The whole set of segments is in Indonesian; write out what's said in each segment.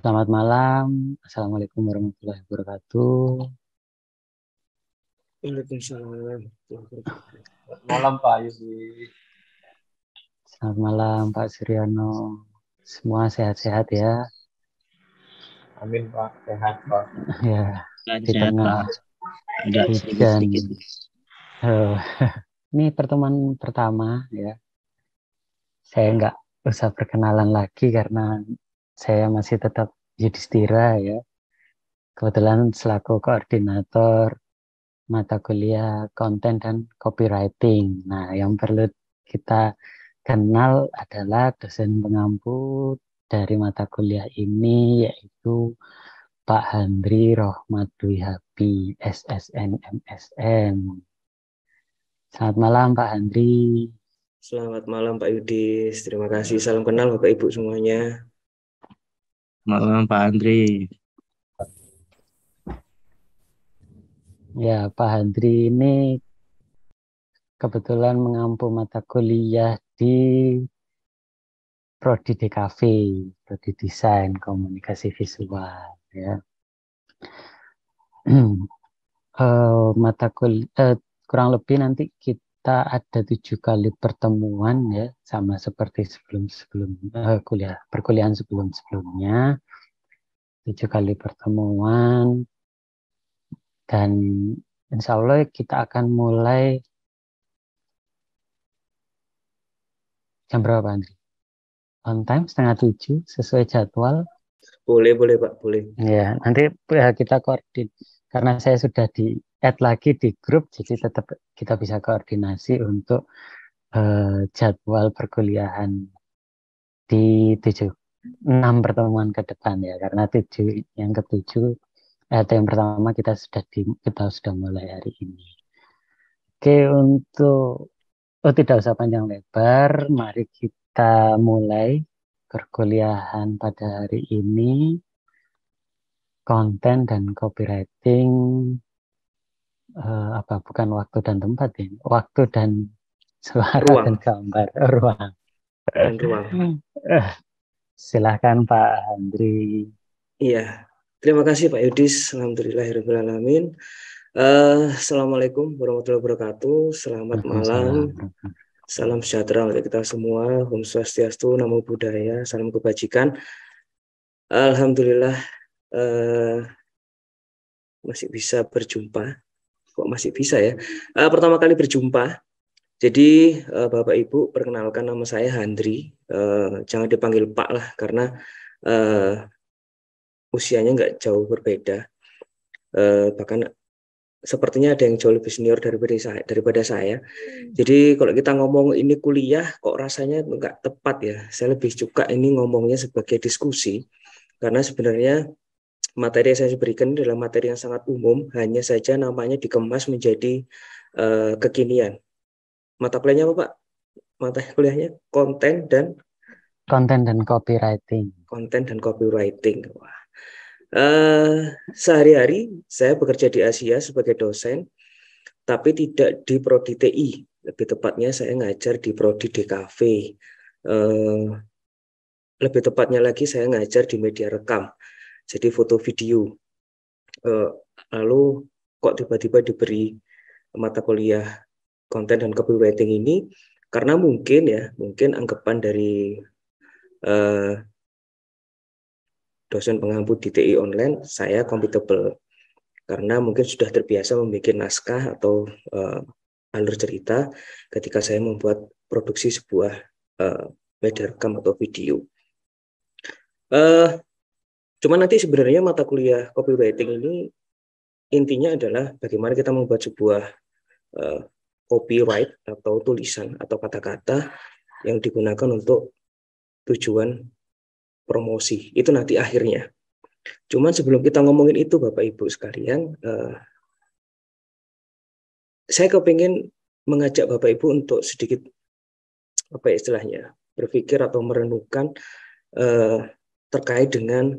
Selamat malam. Assalamualaikum warahmatullahi wabarakatuh. Waalaikumsalam. Selamat malam Pak Yusri. Selamat malam Pak Suryano. Semua sehat-sehat ya. Amin Pak, sehat Pak. ya, sehat, di tengah sedikit. dan Oh. Ini pertemuan pertama ya. Saya nggak usah perkenalan lagi karena saya masih tetap Yudhistira ya. Kebetulan selaku koordinator mata kuliah konten dan copywriting. Nah, yang perlu kita kenal adalah dosen pengampu dari mata kuliah ini yaitu Pak Handri Rohmat Dwi Habi, SSN MSN. Selamat malam Pak Handri. Selamat malam Pak Yudis. Terima kasih. Salam kenal Bapak Ibu semuanya. Malam Pak Andri. Ya, Pak Andri ini kebetulan mengampu mata kuliah di Prodi DKV, Prodi Desain Komunikasi Visual. Ya. uh, mata kuliah, eh, uh, kurang lebih nanti kita kita ada tujuh kali pertemuan ya sama seperti sebelum sebelum uh, kuliah perkuliahan sebelum sebelumnya tujuh kali pertemuan dan insya Allah kita akan mulai jam berapa Andri? On time setengah tujuh sesuai jadwal. Boleh boleh Pak boleh. Ya nanti eh, kita koordin karena saya sudah di add lagi di grup jadi tetap kita bisa koordinasi untuk uh, jadwal perkuliahan di tujuh enam pertemuan ke depan ya karena tujuh yang ketujuh eh, atau yang pertama kita sudah di, kita sudah mulai hari ini. Oke untuk oh tidak usah panjang lebar, mari kita mulai perkuliahan pada hari ini konten dan copywriting uh, apa bukan waktu dan tempat ya waktu dan suara ruang. dan gambar oh, ruang dan ruang eh, silahkan Pak Andri iya terima kasih Pak Yudis alhamdulillahirobbilalamin ya uh, eh, assalamualaikum warahmatullahi wabarakatuh selamat malam salam sejahtera untuk kita semua Om Swastiastu Namo Buddhaya salam kebajikan alhamdulillah uh, masih bisa berjumpa kok masih bisa ya. Uh, pertama kali berjumpa, jadi uh, Bapak Ibu perkenalkan nama saya Handri, uh, jangan dipanggil Pak lah karena uh, usianya nggak jauh berbeda, uh, bahkan sepertinya ada yang jauh lebih senior daripada saya. Daripada saya. Hmm. Jadi kalau kita ngomong ini kuliah, kok rasanya nggak tepat ya. Saya lebih suka ini ngomongnya sebagai diskusi, karena sebenarnya materi yang saya berikan adalah materi yang sangat umum, hanya saja namanya dikemas menjadi uh, kekinian. Mata kuliahnya apa, Pak? Mata kuliahnya konten dan konten dan copywriting. Konten dan copywriting. Wah. Uh, sehari-hari saya bekerja di Asia sebagai dosen, tapi tidak di prodi TI. Lebih tepatnya saya ngajar di prodi DKV. Uh, eh, lebih tepatnya lagi saya ngajar di media rekam jadi foto video eh, lalu kok tiba-tiba diberi mata kuliah konten dan copywriting ini karena mungkin ya mungkin anggapan dari eh, dosen pengampu di TI online saya compatible karena mungkin sudah terbiasa membuat naskah atau uh, alur cerita ketika saya membuat produksi sebuah uh, media rekam atau video. Uh, Cuma nanti sebenarnya mata kuliah copywriting ini intinya adalah bagaimana kita membuat sebuah uh, copyright atau tulisan atau kata-kata yang digunakan untuk tujuan promosi. Itu nanti akhirnya. Cuman sebelum kita ngomongin itu Bapak Ibu sekalian, uh, saya kepingin mengajak Bapak Ibu untuk sedikit apa ya istilahnya berpikir atau merenungkan uh, terkait dengan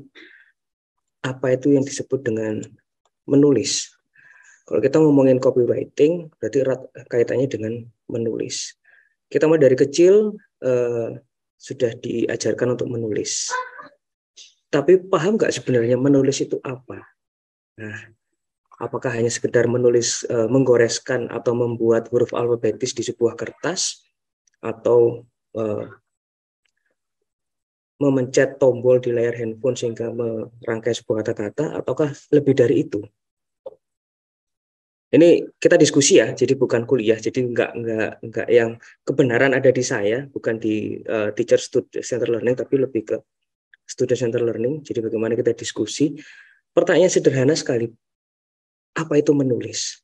apa itu yang disebut dengan menulis. Kalau kita ngomongin copywriting, berarti erat kaitannya dengan menulis. Kita mulai dari kecil eh, sudah diajarkan untuk menulis. Tapi paham nggak sebenarnya menulis itu apa? Nah, apakah hanya sekedar menulis, eh, menggoreskan atau membuat huruf alfabetis di sebuah kertas, atau eh, memencet tombol di layar handphone sehingga merangkai sebuah kata-kata ataukah lebih dari itu? Ini kita diskusi ya, jadi bukan kuliah, jadi nggak nggak nggak yang kebenaran ada di saya, bukan di uh, teacher student center learning, tapi lebih ke student center learning. Jadi bagaimana kita diskusi? Pertanyaan sederhana sekali, apa itu menulis?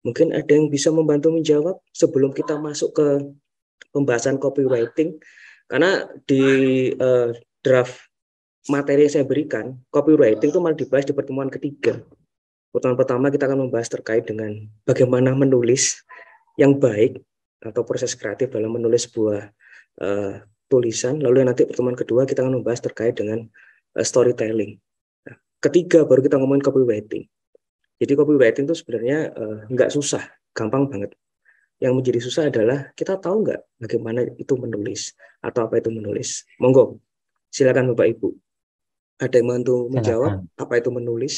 Mungkin ada yang bisa membantu menjawab sebelum kita masuk ke pembahasan copywriting karena di uh, draft materi yang saya berikan, copywriting itu malah dibahas di pertemuan ketiga. Pertemuan pertama kita akan membahas terkait dengan bagaimana menulis yang baik atau proses kreatif dalam menulis sebuah uh, tulisan. Lalu yang nanti pertemuan kedua kita akan membahas terkait dengan uh, storytelling. Nah, ketiga baru kita ngomongin copywriting. Jadi copywriting itu sebenarnya uh, nggak susah, gampang banget yang menjadi susah adalah kita tahu nggak bagaimana itu menulis atau apa itu menulis. Monggo, silakan Bapak Ibu. Ada yang bantu menjawab apa itu menulis?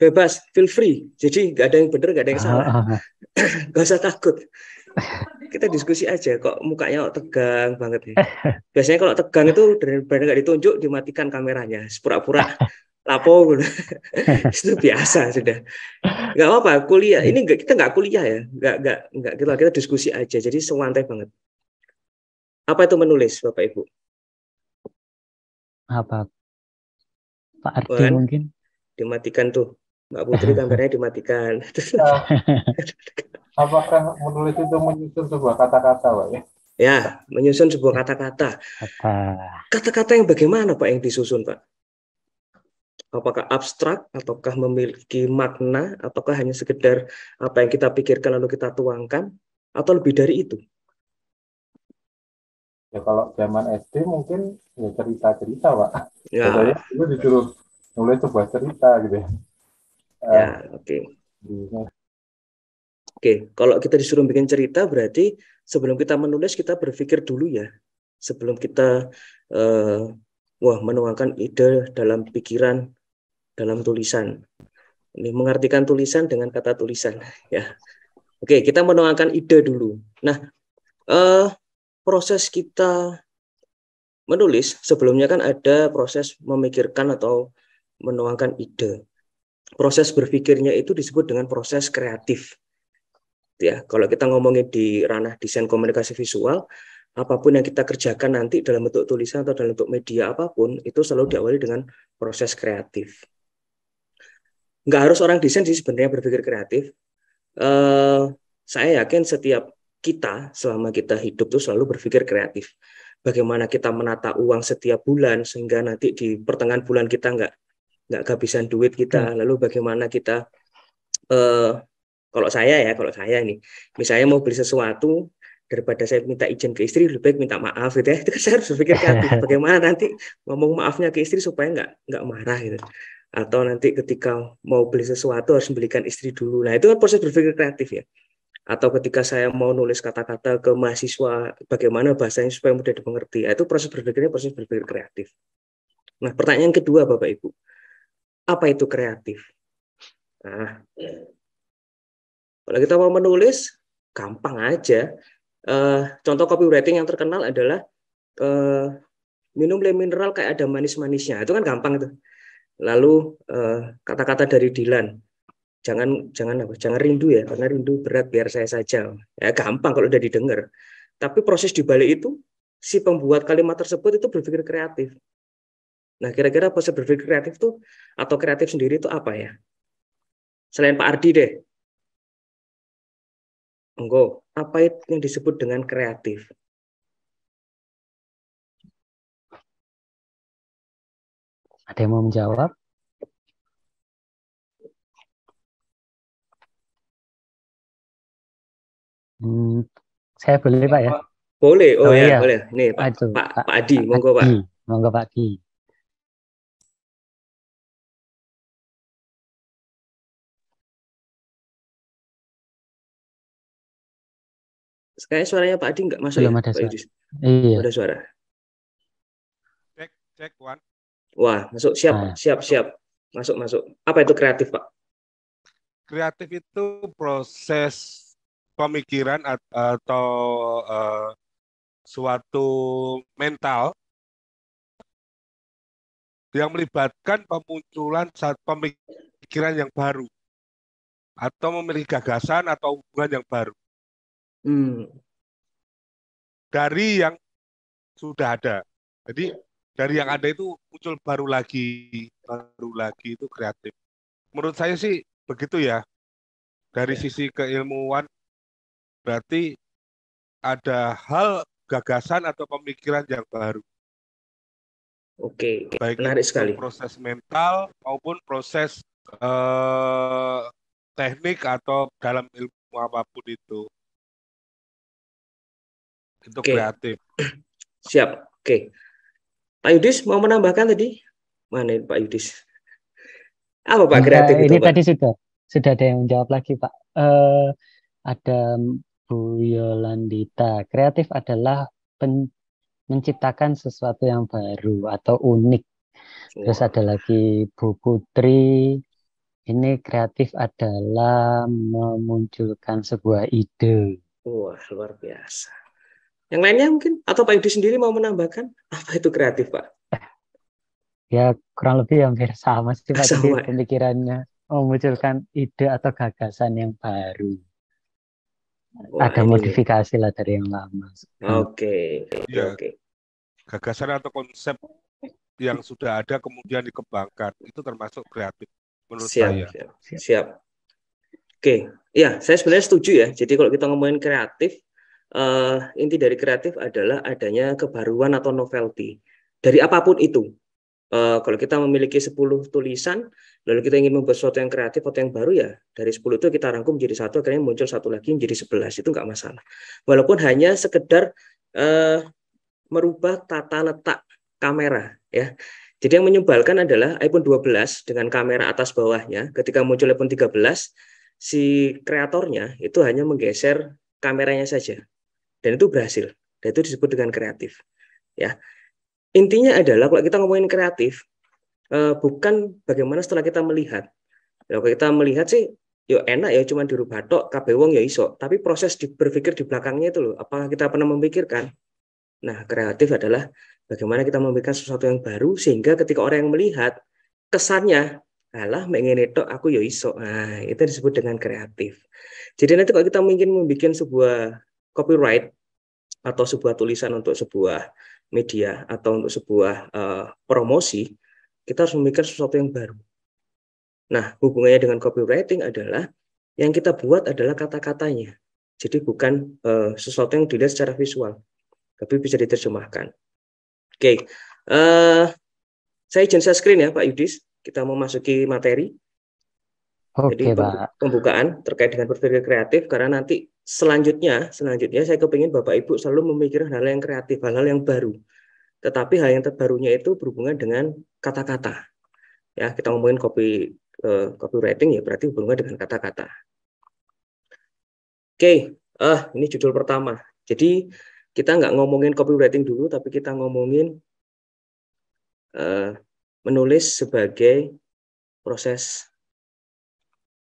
Bebas, feel free. Jadi nggak ada yang benar, nggak ada yang salah. nggak usah takut kita diskusi aja kok mukanya kok tegang banget ya. Biasanya kalau tegang itu daripada nggak ditunjuk dimatikan kameranya, pura-pura lapo gitu. itu biasa sudah. Gak apa-apa kuliah. Ini gak, kita nggak kuliah ya, nggak nggak nggak kita kita diskusi aja. Jadi sewantai banget. Apa itu menulis, Bapak Ibu? Apa Pak Ardi mungkin? Dimatikan tuh. Mbak Putri gambarnya dimatikan. Iya. Apakah menulis itu menyusun sebuah kata-kata, Pak? Ya? ya, menyusun sebuah kata-kata. Kata-kata yang bagaimana, Pak, yang disusun, Pak? Apakah abstrak, ataukah memiliki makna, ataukah hanya sekedar apa yang kita pikirkan lalu kita tuangkan, atau lebih dari itu? Ya kalau zaman SD mungkin ya cerita-cerita, Pak. Ya. Biasanya itu disuruh nulis sebuah cerita gitu ya ya eh, oke okay. Iya. oke okay. kalau kita disuruh bikin cerita berarti sebelum kita menulis kita berpikir dulu ya sebelum kita uh, wah menuangkan ide dalam pikiran dalam tulisan ini mengartikan tulisan dengan kata tulisan ya oke okay, kita menuangkan ide dulu nah uh, proses kita menulis sebelumnya kan ada proses memikirkan atau menuangkan ide proses berpikirnya itu disebut dengan proses kreatif. Ya, kalau kita ngomongin di ranah desain komunikasi visual, apapun yang kita kerjakan nanti dalam bentuk tulisan atau dalam bentuk media apapun itu selalu diawali dengan proses kreatif. Nggak harus orang desain sih sebenarnya berpikir kreatif. Uh, saya yakin setiap kita selama kita hidup tuh selalu berpikir kreatif. Bagaimana kita menata uang setiap bulan sehingga nanti di pertengahan bulan kita nggak nggak kehabisan duit kita. Hmm. Lalu bagaimana kita uh, kalau saya ya, kalau saya ini, misalnya mau beli sesuatu daripada saya minta izin ke istri lebih baik minta maaf gitu ya itu kan saya harus berpikir kreatif bagaimana nanti ngomong maafnya ke istri supaya nggak nggak marah gitu atau nanti ketika mau beli sesuatu harus belikan istri dulu nah itu kan proses berpikir kreatif ya atau ketika saya mau nulis kata-kata ke mahasiswa bagaimana bahasanya supaya mudah dimengerti nah, itu proses berpikirnya proses berpikir kreatif nah pertanyaan kedua bapak ibu apa itu kreatif? Nah, kalau kita mau menulis, gampang aja. Uh, contoh copywriting yang terkenal adalah uh, minum le mineral kayak ada manis-manisnya. Itu kan gampang itu. Lalu eh, kata-kata uh, dari Dilan, jangan jangan apa? Jangan rindu ya, karena rindu berat biar saya saja. Ya gampang kalau udah didengar. Tapi proses di balik itu si pembuat kalimat tersebut itu berpikir kreatif. Nah, kira-kira proses berpikir kreatif tuh atau kreatif sendiri itu apa ya? Selain Pak Ardi deh. Monggo, apa itu yang disebut dengan kreatif? Ada yang mau menjawab? Hmm, saya boleh Pak ya? Boleh, oh, oh ya, iya. boleh. Nih Pak, Aduh, Pak, Pak Adi, monggo Pak. Monggo Pak Adi. Kayak suaranya Pak Adi nggak masuk Belum ya, ada Pak suara. Idris. Iya. Ada suara. Cek, cek, one. Wah, masuk siap, nah. siap, siap. Masuk, masuk. Apa itu kreatif, Pak? Kreatif itu proses pemikiran atau uh, suatu mental yang melibatkan pemunculan saat pemikiran yang baru atau memiliki gagasan atau hubungan yang baru. Hmm. Dari yang sudah ada. Jadi dari yang ada itu muncul baru lagi, baru lagi itu kreatif. Menurut saya sih begitu ya. Dari sisi keilmuan berarti ada hal gagasan atau pemikiran yang baru. Oke, baik menarik sekali. Proses mental maupun proses eh, teknik atau dalam ilmu apapun itu. Itu okay. kreatif. Siap. Oke. Okay. Pak Yudis mau menambahkan tadi? Mana Pak Yudis? Apa Pak kreatif itu, ini Pak? tadi sudah sudah ada yang menjawab lagi Pak. Uh, ada Bu Yolandita. Kreatif adalah pen, menciptakan sesuatu yang baru atau unik. Terus ada lagi Bu Putri. Ini kreatif adalah memunculkan sebuah ide. Wah, luar biasa. Yang lainnya mungkin atau Pak Yudi sendiri mau menambahkan apa itu kreatif, Pak? Ya kurang lebih hampir sama sih Pak. Sama. Jadi ya? pemikirannya memunculkan ide atau gagasan yang baru. Wah, Ada modifikasi lah dari yang lama. Oke. Okay. Ya, Oke. Okay. Gagasan atau konsep yang sudah ada kemudian dikembangkan itu termasuk kreatif menurut siap, saya. Siap. siap. Oke, okay. ya saya sebenarnya setuju ya. Jadi kalau kita ngomongin kreatif, uh, inti dari kreatif adalah adanya kebaruan atau novelty dari apapun itu. Uh, kalau kita memiliki 10 tulisan, lalu kita ingin membuat sesuatu yang kreatif atau yang baru ya, dari 10 itu kita rangkum menjadi satu, akhirnya muncul satu lagi menjadi 11, itu nggak masalah. Walaupun hanya sekedar uh, merubah tata letak kamera ya. Jadi yang menyebalkan adalah iPhone 12 dengan kamera atas bawahnya, ketika muncul iPhone 13, si kreatornya itu hanya menggeser kameranya saja dan itu berhasil dan itu disebut dengan kreatif ya intinya adalah kalau kita ngomongin kreatif eh, bukan bagaimana setelah kita melihat kalau kita melihat sih yo ya enak ya cuman dirubah tok kabeh wong ya iso tapi proses di, berpikir di belakangnya itu loh apakah kita pernah memikirkan nah kreatif adalah bagaimana kita memberikan sesuatu yang baru sehingga ketika orang yang melihat kesannya alah mengenai itu aku yo ya iso nah itu disebut dengan kreatif jadi nanti kalau kita ingin membuat sebuah copyright atau sebuah tulisan untuk sebuah media atau untuk sebuah uh, promosi, kita harus memikirkan sesuatu yang baru. Nah, hubungannya dengan copywriting adalah yang kita buat adalah kata-katanya. Jadi bukan uh, sesuatu yang dilihat secara visual, tapi bisa diterjemahkan. Oke, okay. uh, eh, saya izin share screen ya Pak Yudis. Kita mau masuki materi. Oke, okay, Pak. pembukaan terkait dengan berpikir kreatif karena nanti selanjutnya, selanjutnya saya kepingin Bapak Ibu selalu memikirkan hal hal yang kreatif, hal-hal yang baru. Tetapi hal yang terbarunya itu berhubungan dengan kata-kata. Ya, kita ngomongin copy uh, copywriting ya berarti hubungan dengan kata-kata. Oke, okay. uh, ini judul pertama. Jadi kita nggak ngomongin copywriting dulu, tapi kita ngomongin uh, menulis sebagai proses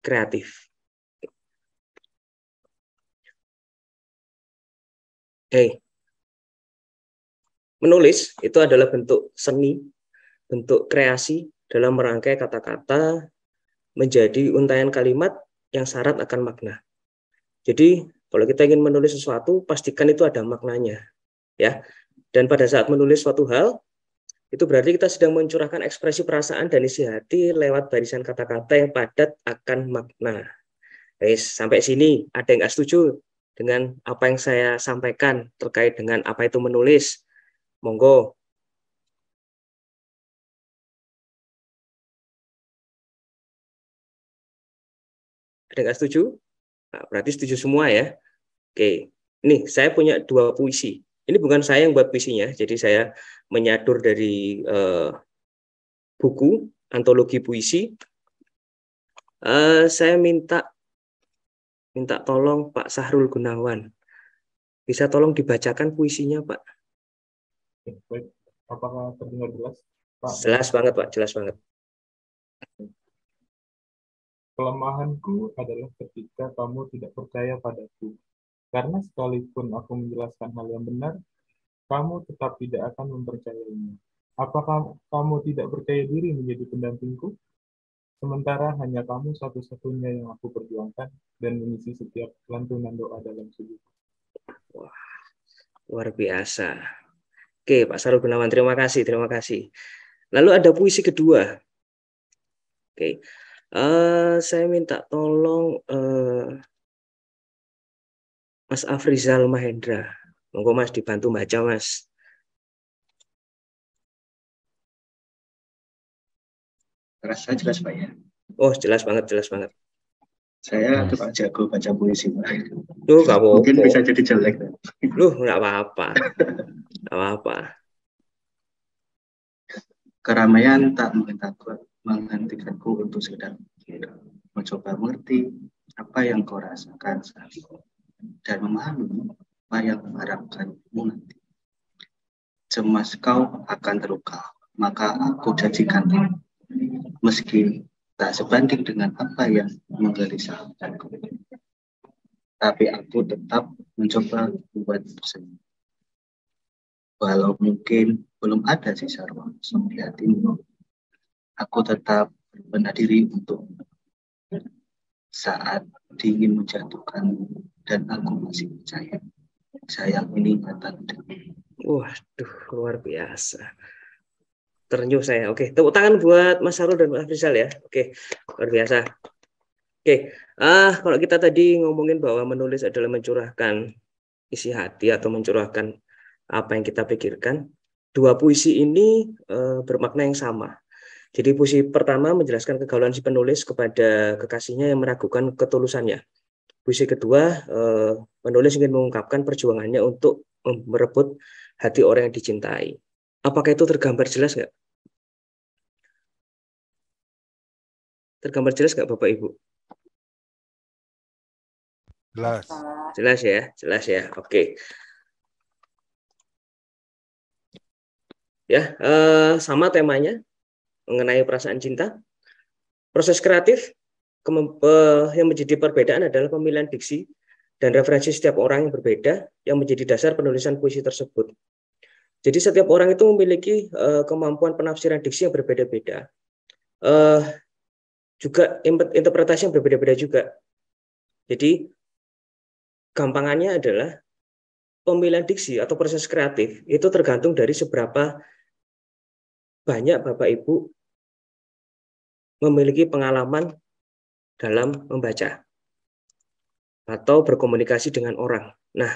kreatif. Hey. Eh, menulis itu adalah bentuk seni, bentuk kreasi dalam merangkai kata-kata menjadi untayan kalimat yang syarat akan makna. Jadi kalau kita ingin menulis sesuatu, pastikan itu ada maknanya. ya. Dan pada saat menulis suatu hal, itu berarti kita sedang mencurahkan ekspresi perasaan dan isi hati lewat barisan kata-kata yang padat akan makna. Guys, sampai sini ada yang nggak setuju? dengan apa yang saya sampaikan terkait dengan apa itu menulis. Monggo. Ada nggak setuju? Nah, berarti setuju semua ya. Oke, ini saya punya dua puisi. Ini bukan saya yang buat puisinya, jadi saya menyadur dari uh, buku antologi puisi. Uh, saya minta minta tolong Pak Sahrul Gunawan. Bisa tolong dibacakan puisinya, Pak? Baik. Apakah terdengar jelas? Pak? Jelas banget, Pak. Jelas banget. Kelemahanku adalah ketika kamu tidak percaya padaku. Karena sekalipun aku menjelaskan hal yang benar, kamu tetap tidak akan mempercayainya. Apakah kamu tidak percaya diri menjadi pendampingku? Sementara hanya kamu satu-satunya yang aku perjuangkan dan mengisi setiap lantunan doa dalam sujud. Wah, luar biasa. Oke, Pak Sarul Gunawan, terima kasih, terima kasih. Lalu ada puisi kedua. Oke, uh, saya minta tolong uh, Mas Afrizal Mahendra. Monggo Mas dibantu baca Mas. Terasa jelas Pak ya? Oh, jelas banget, jelas banget. Saya tukang jago baca puisi Pak. Duh, kamu. Mungkin bisa jadi jelek. lu nggak apa-apa. nggak apa-apa. Keramaian tak menghentikanku, menghentikanku untuk sekedar mencoba mengerti apa yang kau rasakan saat itu dan memahami apa yang mengharapkanmu nanti. Cemas kau akan terluka, maka aku janjikan meski tak sebanding dengan apa yang menggelisahkanku. Tapi aku tetap mencoba membuat senyum. Walau mungkin belum ada sisa ruang kosong di hatimu, aku tetap benar diri untuk saat dingin menjatuhkan dan aku masih percaya. Sayang ini kata Waduh, luar biasa. Terenyuh saya. Oke, tepuk tangan buat Mas Harul dan Mas Rizal ya. Oke, luar biasa. Oke, ah kalau kita tadi ngomongin bahwa menulis adalah mencurahkan isi hati atau mencurahkan apa yang kita pikirkan, dua puisi ini uh, bermakna yang sama. Jadi puisi pertama menjelaskan kegalauan si penulis kepada kekasihnya yang meragukan ketulusannya. Puisi kedua, uh, penulis ingin mengungkapkan perjuangannya untuk merebut hati orang yang dicintai. Apakah itu tergambar jelas nggak? Tergambar jelas nggak Bapak Ibu? Jelas. Jelas ya, jelas ya. Oke. Ya, eh, sama temanya mengenai perasaan cinta. Proses kreatif eh, yang menjadi perbedaan adalah pemilihan diksi dan referensi setiap orang yang berbeda yang menjadi dasar penulisan puisi tersebut. Jadi setiap orang itu memiliki uh, kemampuan penafsiran diksi yang berbeda-beda. Uh, juga interpretasi yang berbeda-beda juga. Jadi gampangannya adalah pemilihan diksi atau proses kreatif itu tergantung dari seberapa banyak Bapak Ibu memiliki pengalaman dalam membaca atau berkomunikasi dengan orang. Nah,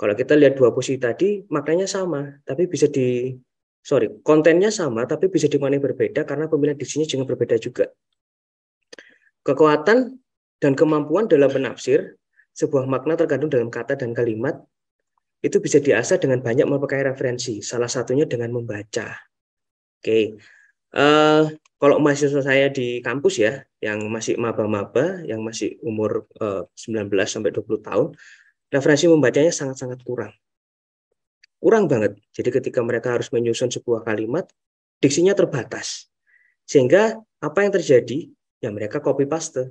kalau kita lihat dua posisi tadi, maknanya sama, tapi bisa di sorry, kontennya sama, tapi bisa dimaknai berbeda karena pemilihan diksinya juga berbeda juga. Kekuatan dan kemampuan dalam penafsir sebuah makna tergantung dalam kata dan kalimat itu bisa diasah dengan banyak memakai referensi, salah satunya dengan membaca. Oke, okay. uh, eh, kalau mahasiswa saya di kampus ya, yang masih maba-maba, yang masih umur uh, eh, 19 sampai 20 tahun, referensi membacanya sangat-sangat kurang. Kurang banget. Jadi ketika mereka harus menyusun sebuah kalimat, diksinya terbatas. Sehingga apa yang terjadi ya mereka copy paste.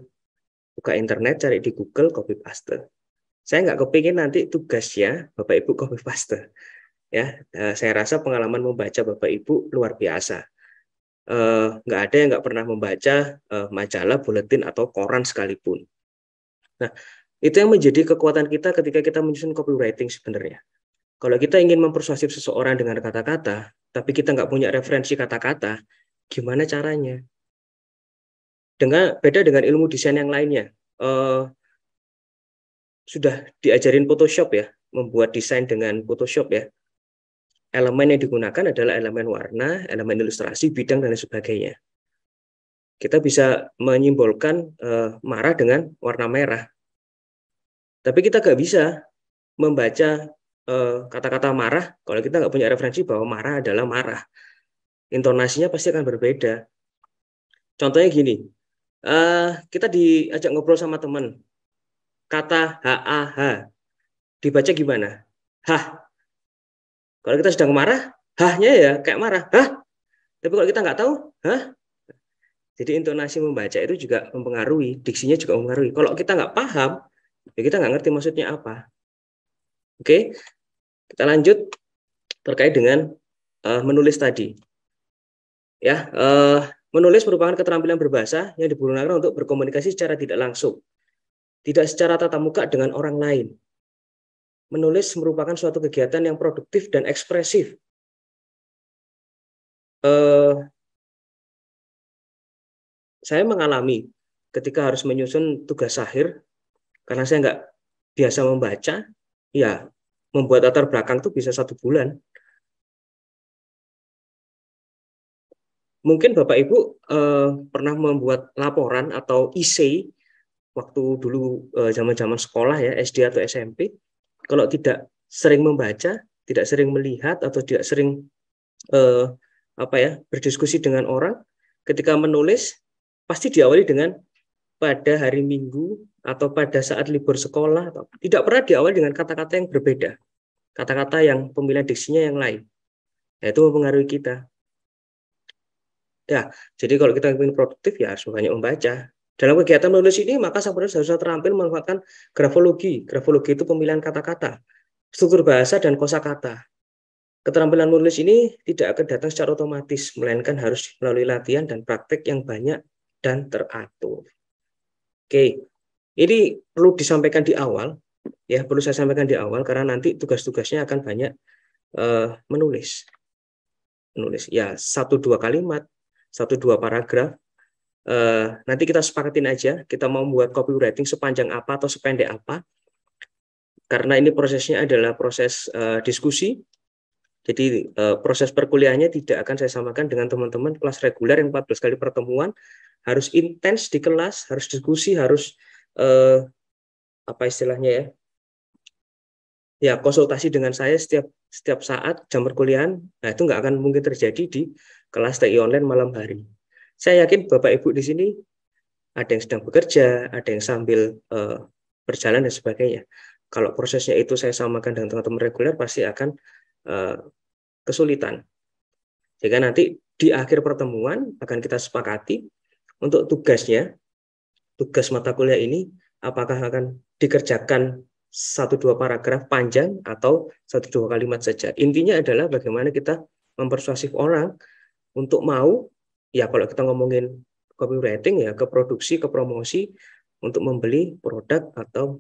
Buka internet, cari di Google, copy paste. Saya nggak kepingin nanti tugasnya Bapak Ibu copy paste. Ya, eh, saya rasa pengalaman membaca Bapak Ibu luar biasa. Eh, nggak ada yang nggak pernah membaca eh, majalah, buletin, atau koran sekalipun. Nah, itu yang menjadi kekuatan kita ketika kita menyusun copywriting sebenarnya. Kalau kita ingin mempersuasif seseorang dengan kata-kata, tapi kita nggak punya referensi kata-kata, gimana caranya? dengan beda dengan ilmu desain yang lainnya uh, sudah diajarin Photoshop ya membuat desain dengan Photoshop ya elemen yang digunakan adalah elemen warna elemen ilustrasi bidang dan sebagainya kita bisa menyimbolkan uh, marah dengan warna merah tapi kita nggak bisa membaca eh, kata-kata uh, marah kalau kita nggak punya referensi bahwa marah adalah marah intonasinya pasti akan berbeda contohnya gini uh, kita diajak ngobrol sama teman. Kata H A H, dibaca gimana? Hah. Kalau kita sedang marah, hahnya ya kayak marah. Hah. Tapi kalau kita nggak tahu, hah. Jadi intonasi membaca itu juga mempengaruhi, diksinya juga mempengaruhi. Kalau kita nggak paham, ya kita nggak ngerti maksudnya apa. Oke, kita lanjut terkait dengan uh, menulis tadi. Ya, uh, Menulis merupakan keterampilan berbahasa yang digunakan untuk berkomunikasi secara tidak langsung, tidak secara tatap muka dengan orang lain. Menulis merupakan suatu kegiatan yang produktif dan ekspresif. Eh, saya mengalami ketika harus menyusun tugas akhir, karena saya nggak biasa membaca, ya membuat latar belakang itu bisa satu bulan Mungkin Bapak Ibu eh, pernah membuat laporan atau isei waktu dulu eh, zaman-zaman eh, sekolah ya SD atau SMP. Kalau tidak sering membaca, tidak sering melihat atau tidak sering eh, apa ya berdiskusi dengan orang, ketika menulis pasti diawali dengan pada hari Minggu atau pada saat libur sekolah atau tidak pernah diawali dengan kata-kata yang berbeda kata-kata yang pemilihan diksinya yang lain nah, itu mempengaruhi kita Ya, jadi kalau kita ingin produktif ya harus banyak membaca. Dalam kegiatan menulis ini, maka sang penulis harus terampil memanfaatkan grafologi. Grafologi itu pemilihan kata-kata, struktur bahasa, dan kosakata. Keterampilan menulis ini tidak akan datang secara otomatis, melainkan harus melalui latihan dan praktek yang banyak dan teratur. Oke, ini perlu disampaikan di awal, ya perlu saya sampaikan di awal karena nanti tugas-tugasnya akan banyak uh, menulis, menulis ya satu dua kalimat, satu dua paragraf Uh, nanti kita sepakatin aja kita mau membuat copywriting sepanjang apa atau sependek apa karena ini prosesnya adalah proses uh, diskusi jadi uh, proses perkuliahannya tidak akan saya samakan dengan teman-teman kelas reguler yang 14 kali pertemuan harus intens di kelas harus diskusi harus uh, apa istilahnya ya ya konsultasi dengan saya setiap setiap saat jam perkuliahan, nah itu nggak akan mungkin terjadi di kelas TI online malam hari. Saya yakin Bapak Ibu di sini ada yang sedang bekerja, ada yang sambil uh, berjalan dan sebagainya. Kalau prosesnya itu saya samakan dengan teman-teman reguler pasti akan uh, kesulitan. Jika nanti di akhir pertemuan akan kita sepakati untuk tugasnya, tugas mata kuliah ini apakah akan dikerjakan satu dua paragraf panjang atau satu dua kalimat saja. Intinya adalah bagaimana kita mempersuasif orang untuk mau ya kalau kita ngomongin copywriting ya ke produksi ke promosi untuk membeli produk atau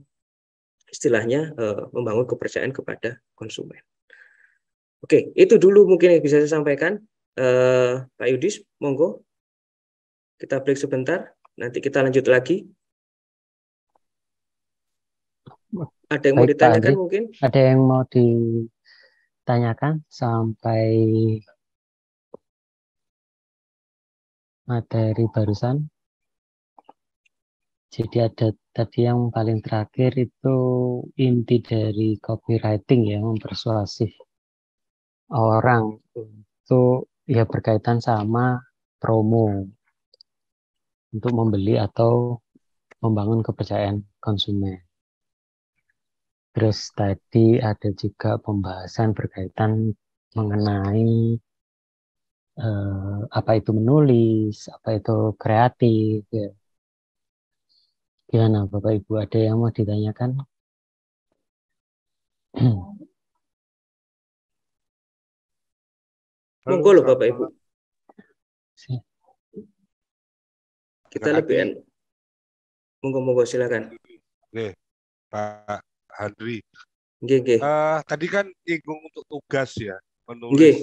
istilahnya eh, membangun kepercayaan kepada konsumen. Oke, itu dulu mungkin yang bisa saya sampaikan. Eh, Pak Yudis, monggo kita break sebentar. Nanti kita lanjut lagi ada yang Baik, mau ditanyakan Pak mungkin? Ada yang mau ditanyakan sampai materi barusan? Jadi ada tadi yang paling terakhir itu inti dari copywriting ya mempersuasif orang itu ya berkaitan sama promo untuk membeli atau membangun kepercayaan konsumen. Terus tadi ada juga pembahasan berkaitan mengenai eh, apa itu menulis, apa itu kreatif. Ya. Gimana Bapak Ibu ada yang mau ditanyakan? Monggo loh Bapak Ibu. Kita lebih monggo monggo silakan. Oke, Pak Henry. Uh, tadi kan nyinggung untuk tugas ya, menulis. Nggih.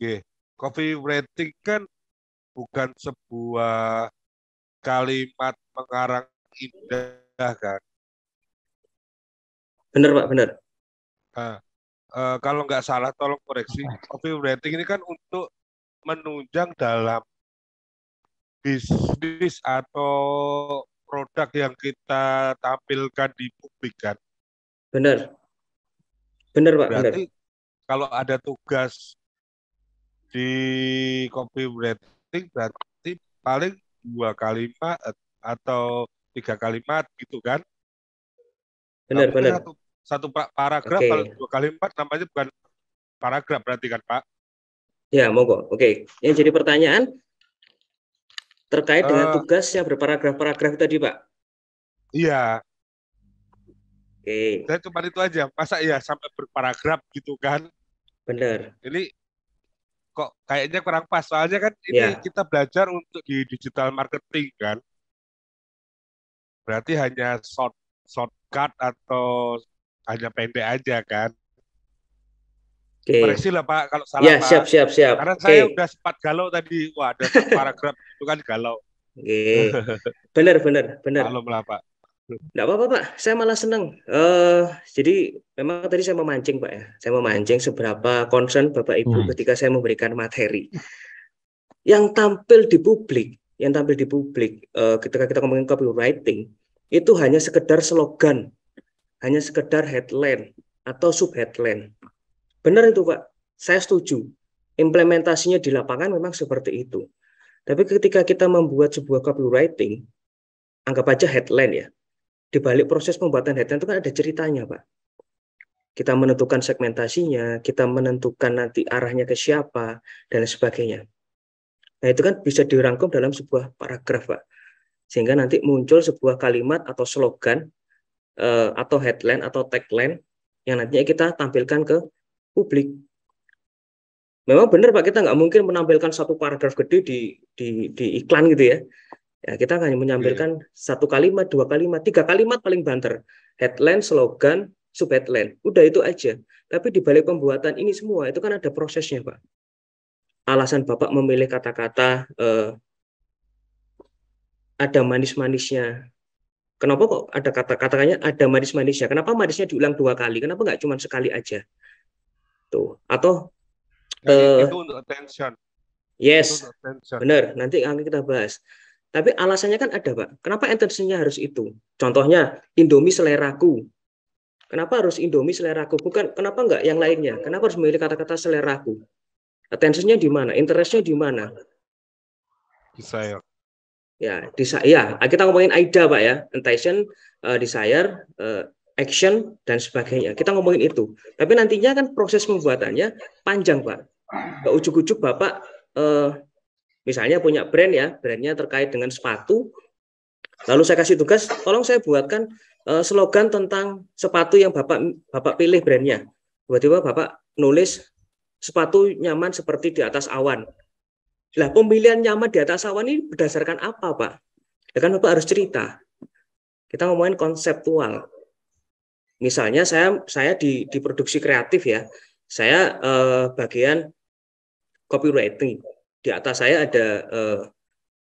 Nggih. Copywriting kan bukan sebuah kalimat mengarang indah kan. Benar, Pak, benar. Uh, nah, uh, eh, kalau nggak salah tolong koreksi. Copywriting ini kan untuk menunjang dalam bisnis atau produk yang kita tampilkan di publik kan. Benar. Benar Pak, Berarti benar. kalau ada tugas di copywriting berarti paling dua kalimat atau tiga kalimat gitu kan. Benar, Tapi benar. Satu, satu paragraf okay. paling dua kalimat namanya bukan paragraf berarti kan Pak. Ya, monggo. Oke. Okay. Yang jadi pertanyaan, terkait dengan uh, eh. tugas yang berparagraf-paragraf tadi, Pak. Iya. Oke. Okay. Saya cuma itu aja. Masa ya sampai berparagraf gitu kan? Benar. Jadi kok kayaknya kurang pas soalnya kan ini ya. kita belajar untuk di digital marketing kan. Berarti hanya short shortcut atau hanya pendek aja kan. Okay. Koreksi lah Pak kalau salah. Ya, siap siap siap. Karena okay. saya udah sempat galau tadi. Wah, ada paragraf itu kan galau. Bener, Bener, bener, benar. Kalau Pak. Enggak apa-apa, Pak. Saya malah senang. Uh, eh, jadi memang tadi saya memancing, Pak ya. Saya memancing seberapa concern Bapak Ibu hmm. ketika saya memberikan materi. Yang tampil di publik, yang tampil di publik uh, ketika kita ngomongin copywriting itu hanya sekedar slogan, hanya sekedar headline atau sub headline. Benar itu, Pak. Saya setuju. Implementasinya di lapangan memang seperti itu. Tapi ketika kita membuat sebuah copywriting, anggap aja headline ya. Di balik proses pembuatan headline itu kan ada ceritanya, Pak. Kita menentukan segmentasinya, kita menentukan nanti arahnya ke siapa, dan sebagainya. Nah, itu kan bisa dirangkum dalam sebuah paragraf, Pak. Sehingga nanti muncul sebuah kalimat atau slogan, eh, atau headline, atau tagline, yang nantinya kita tampilkan ke publik memang benar Pak kita nggak mungkin menampilkan satu paragraf gede di di, di iklan gitu ya. Ya, kita hanya menyampaikan yeah. satu kalimat, dua kalimat, tiga kalimat paling banter. Headline, slogan, subheadline. Udah itu aja. Tapi di balik pembuatan ini semua itu kan ada prosesnya, Pak. Alasan Bapak memilih kata-kata eh, ada manis-manisnya. Kenapa kok ada kata-katanya ada manis-manisnya? Kenapa manisnya diulang dua kali? Kenapa nggak cuma sekali aja? Tuh. Atau uh, itu untuk attention. Yes, attention. benar. Nanti akan kita bahas. Tapi alasannya kan ada, Pak. Kenapa intensinya harus itu? Contohnya, Indomie seleraku. Kenapa harus Indomie seleraku? Bukan, kenapa enggak yang lainnya? Kenapa harus memilih kata-kata seleraku? Attentionnya di mana? Interestnya di mana? Desire. Ya, desire. Ya, kita ngomongin AIDA, Pak ya. Intention, uh, eh, desire, eh, action, dan sebagainya. Kita ngomongin itu. Tapi nantinya kan proses pembuatannya panjang, Pak. Ke ujuk-ujuk Bapak eh, misalnya punya brand ya, brandnya terkait dengan sepatu, lalu saya kasih tugas, tolong saya buatkan eh, slogan tentang sepatu yang Bapak Bapak pilih brandnya. Tiba-tiba Bapak nulis sepatu nyaman seperti di atas awan. Lah pemilihan nyaman di atas awan ini berdasarkan apa, Pak? Ya kan Bapak harus cerita. Kita ngomongin konseptual. Misalnya saya saya di di produksi kreatif ya. Saya eh, bagian copywriting. Di atas saya ada eh,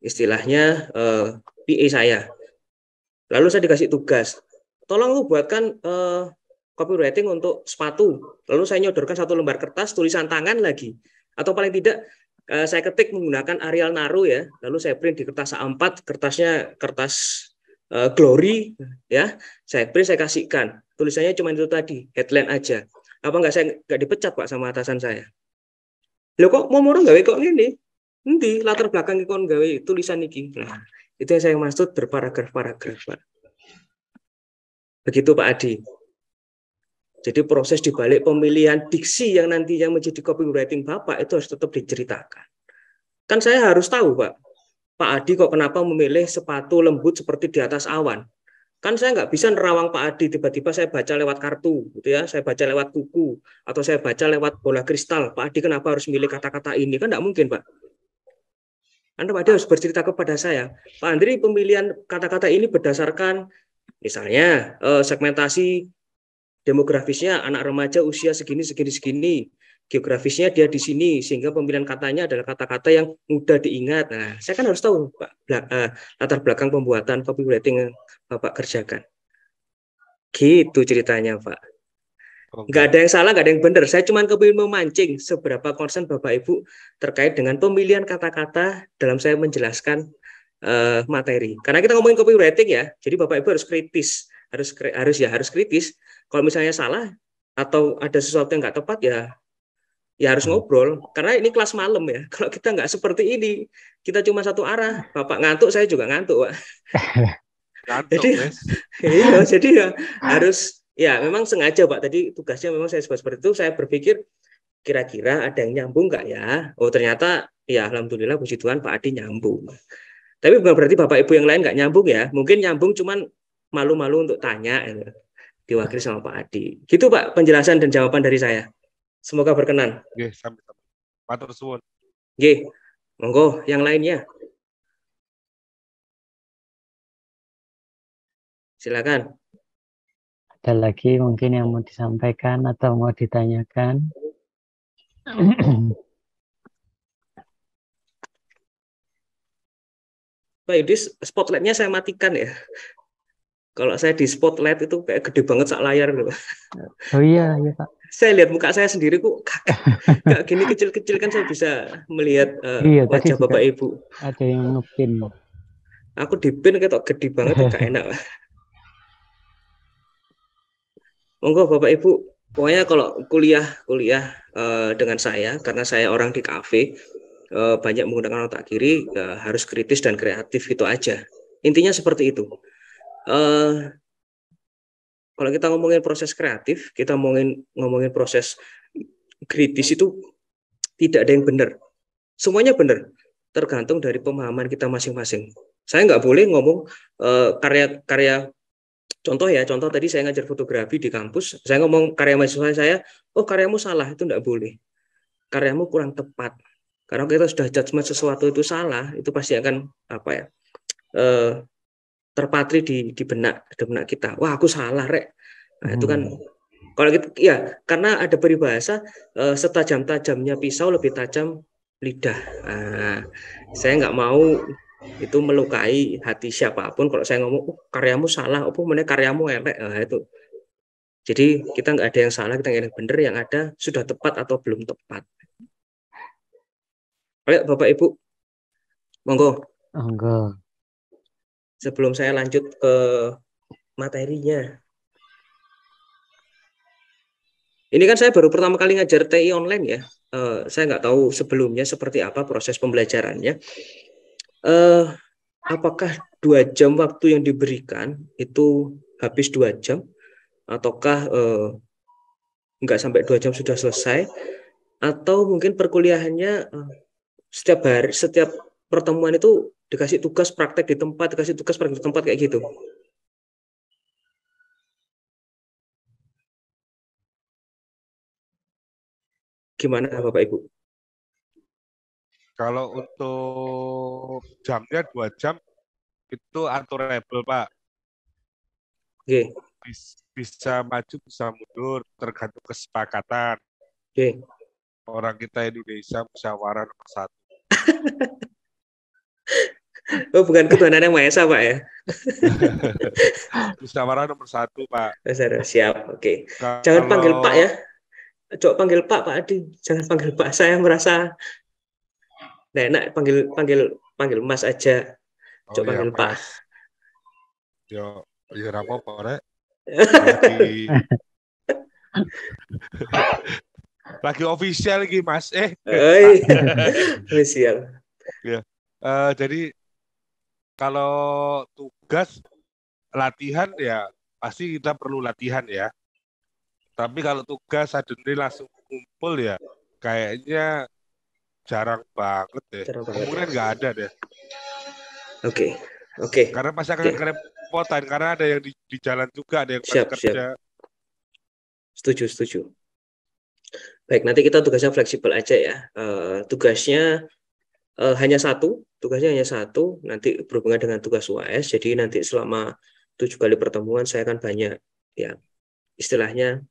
istilahnya eh, PA saya. Lalu saya dikasih tugas, tolong lu buatkan eh, copywriting untuk sepatu. Lalu saya nyodorkan satu lembar kertas tulisan tangan lagi. Atau paling tidak eh, saya ketik menggunakan Arial Naru ya. Lalu saya print di kertas A4, kertasnya kertas Eh, glory ya saya print saya kasihkan tulisannya cuma itu tadi headline aja apa nggak saya nggak dipecat pak sama atasan saya lo kok mau orang gawe kok ini nanti latar belakang kon gawe tulisan ini. nah itu yang saya maksud berparagraf-paragraf pak begitu pak Adi jadi proses dibalik pemilihan diksi yang nanti yang menjadi copywriting Bapak itu harus tetap diceritakan. Kan saya harus tahu, Pak Pak Adi kok kenapa memilih sepatu lembut seperti di atas awan? Kan saya nggak bisa nerawang Pak Adi, tiba-tiba saya baca lewat kartu, gitu ya, saya baca lewat buku atau saya baca lewat bola kristal. Pak Adi kenapa harus milih kata-kata ini? Kan nggak mungkin, Pak. Anda Pak Adi harus bercerita kepada saya. Pak Andri, pemilihan kata-kata ini berdasarkan misalnya eh, segmentasi demografisnya anak remaja usia segini segini segini geografisnya dia di sini sehingga pemilihan katanya adalah kata-kata yang mudah diingat. Nah, saya kan harus tahu Pak uh, latar belakang pembuatan copywriting yang Bapak kerjakan. Gitu ceritanya, Pak. Okay. ada yang salah, enggak ada yang benar. Saya cuma kepingin memancing seberapa konsen Bapak Ibu terkait dengan pemilihan kata-kata dalam saya menjelaskan uh, materi. Karena kita ngomongin copywriting ya, jadi Bapak Ibu harus kritis, harus harus ya harus kritis. Kalau misalnya salah atau ada sesuatu yang nggak tepat ya ya harus hmm. ngobrol karena ini kelas malam ya kalau kita nggak seperti ini kita cuma satu arah bapak ngantuk saya juga ngantuk pak ngantuk, jadi iya jadi ya nah. harus ya memang sengaja pak tadi tugasnya memang saya seperti itu saya berpikir kira-kira ada yang nyambung nggak ya oh ternyata ya alhamdulillah puji Tuhan Pak Adi nyambung tapi bukan berarti bapak ibu yang lain nggak nyambung ya mungkin nyambung cuman malu-malu untuk tanya gitu, diwakili sama Pak Adi gitu pak penjelasan dan jawaban dari saya Semoga berkenan. Pak sampai Matur suwun. Nggih. Monggo yang lainnya. Silakan. Ada lagi mungkin yang mau disampaikan atau mau ditanyakan? Pak Yudis, spotlightnya saya matikan ya. Kalau saya di spotlight itu kayak gede banget sak layar loh. Oh iya, iya Pak saya lihat muka saya sendiri kok kayak gini kecil-kecil kan saya bisa melihat uh, iya, wajah bapak ibu. Ada yang ngepin. Aku dipin ketok gede banget kok enak. Monggo bapak ibu, pokoknya kalau kuliah kuliah uh, dengan saya karena saya orang di kafe uh, banyak menggunakan otak kiri uh, harus kritis dan kreatif itu aja. Intinya seperti itu. Uh, kalau kita ngomongin proses kreatif, kita ngomongin ngomongin proses kritis itu tidak ada yang benar. Semuanya benar, tergantung dari pemahaman kita masing-masing. Saya nggak boleh ngomong karya-karya eh, uh, contoh ya, contoh tadi saya ngajar fotografi di kampus, saya ngomong karya mahasiswa saya, oh karyamu salah itu nggak boleh, karyamu kurang tepat. Karena kita sudah judgement sesuatu itu salah, itu pasti akan apa ya? Uh, terpatri di di benak di benak kita wah aku salah rek nah, hmm. itu kan hmm. kalau gitu ya karena ada peribahasa uh, eh, setajam tajamnya pisau lebih tajam lidah nah, saya nggak mau itu melukai hati siapapun kalau saya ngomong oh, karyamu salah apa mana karyamu elek nah, itu jadi kita nggak ada yang salah kita nggak ada yang benar yang ada sudah tepat atau belum tepat Ayo Bapak Ibu, monggo. Monggo sebelum saya lanjut ke materinya. Ini kan saya baru pertama kali ngajar TI online ya. Uh, saya nggak tahu sebelumnya seperti apa proses pembelajarannya. Uh, apakah dua jam waktu yang diberikan itu habis dua jam, ataukah uh, nggak sampai dua jam sudah selesai, atau mungkin perkuliahannya uh, setiap hari, setiap pertemuan itu dikasih tugas praktek di tempat, dikasih tugas praktek di tempat kayak gitu. Gimana Bapak Ibu? Kalau untuk jamnya dua jam itu level Pak. Oke. Okay. Bisa maju bisa mundur tergantung kesepakatan. Oke. Okay. Orang kita Indonesia musyawarah nomor satu. Oh, bukan ketuhanan yang Pak ya? Musyawarah nomor satu, Pak. Musyawarah, siap. Oke. Okay. Kalau... Jangan panggil Pak ya. Coba panggil Pak, Pak Adi. Jangan panggil Pak. Saya merasa nggak enak panggil panggil panggil Mas aja. Coba oh, iya, panggil Pak. Yo, ya ora apa Rek. Lagi... Lagi official lagi, Mas. Eh. ofisial Ya. Uh, jadi kalau tugas latihan ya pasti kita perlu latihan ya. Tapi kalau tugas suddenly langsung kumpul ya kayaknya jarang banget deh. Kemungkinan nggak ada deh. Oke, okay. oke. Okay. Karena pasti akan okay. kerepotan karena ada yang di, di jalan juga, ada yang siap, kerja. Siap. Setuju, setuju. Baik, nanti kita tugasnya fleksibel aja ya. Uh, tugasnya uh, hanya satu, tugasnya hanya satu, nanti berhubungan dengan tugas UAS, jadi nanti selama tujuh kali pertemuan saya akan banyak ya istilahnya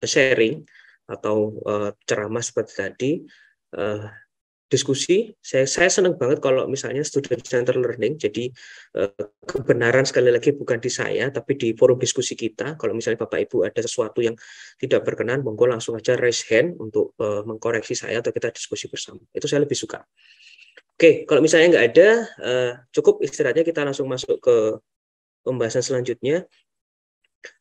sharing atau uh, ceramah seperti tadi uh, diskusi saya saya senang banget kalau misalnya student center learning jadi eh, kebenaran sekali lagi bukan di saya tapi di forum diskusi kita kalau misalnya bapak ibu ada sesuatu yang tidak berkenan monggo langsung aja raise hand untuk mengkoreksi saya atau kita diskusi bersama itu saya lebih suka Oke, kalau misalnya nggak ada, uh, cukup istirahatnya kita langsung masuk ke pembahasan selanjutnya.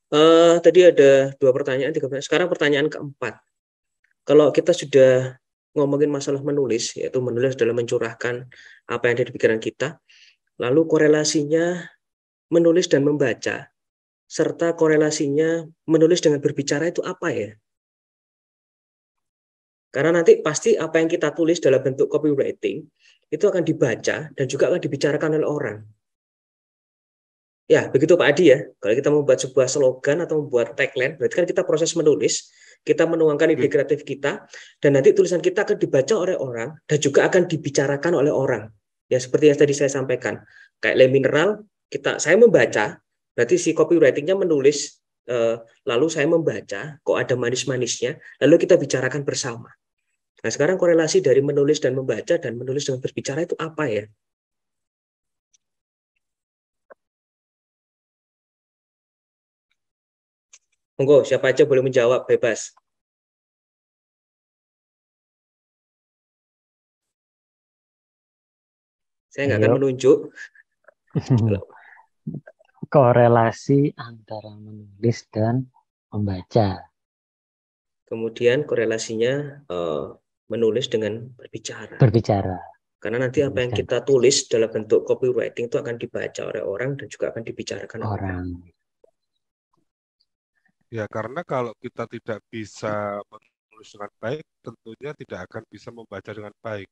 Uh, tadi ada dua pertanyaan, tiga pertanyaan. Sekarang pertanyaan keempat. Kalau kita sudah ngomongin masalah menulis, yaitu menulis dalam mencurahkan apa yang ada di pikiran kita, lalu korelasinya menulis dan membaca, serta korelasinya menulis dengan berbicara itu apa ya? Karena nanti pasti apa yang kita tulis dalam bentuk copywriting itu akan dibaca dan juga akan dibicarakan oleh orang. Ya, begitu Pak Adi ya. Kalau kita membuat sebuah slogan atau membuat tagline, berarti kan kita proses menulis, kita menuangkan ide hmm. kreatif kita, dan nanti tulisan kita akan dibaca oleh orang dan juga akan dibicarakan oleh orang. Ya, seperti yang tadi saya sampaikan. Kayak le mineral, kita saya membaca, berarti si copywritingnya menulis, eh, lalu saya membaca, kok ada manis-manisnya, lalu kita bicarakan bersama. Nah, sekarang korelasi dari menulis dan membaca dan menulis dengan berbicara itu apa ya? Monggo, siapa aja boleh menjawab, bebas. Saya nggak akan menunjuk. korelasi antara menulis dan membaca. Kemudian korelasinya uh, menulis dengan berbicara. Berbicara. Karena nanti apa yang kita tulis dalam bentuk copywriting itu akan dibaca oleh orang dan juga akan dibicarakan orang. orang. Ya, karena kalau kita tidak bisa menulis dengan baik, tentunya tidak akan bisa membaca dengan baik.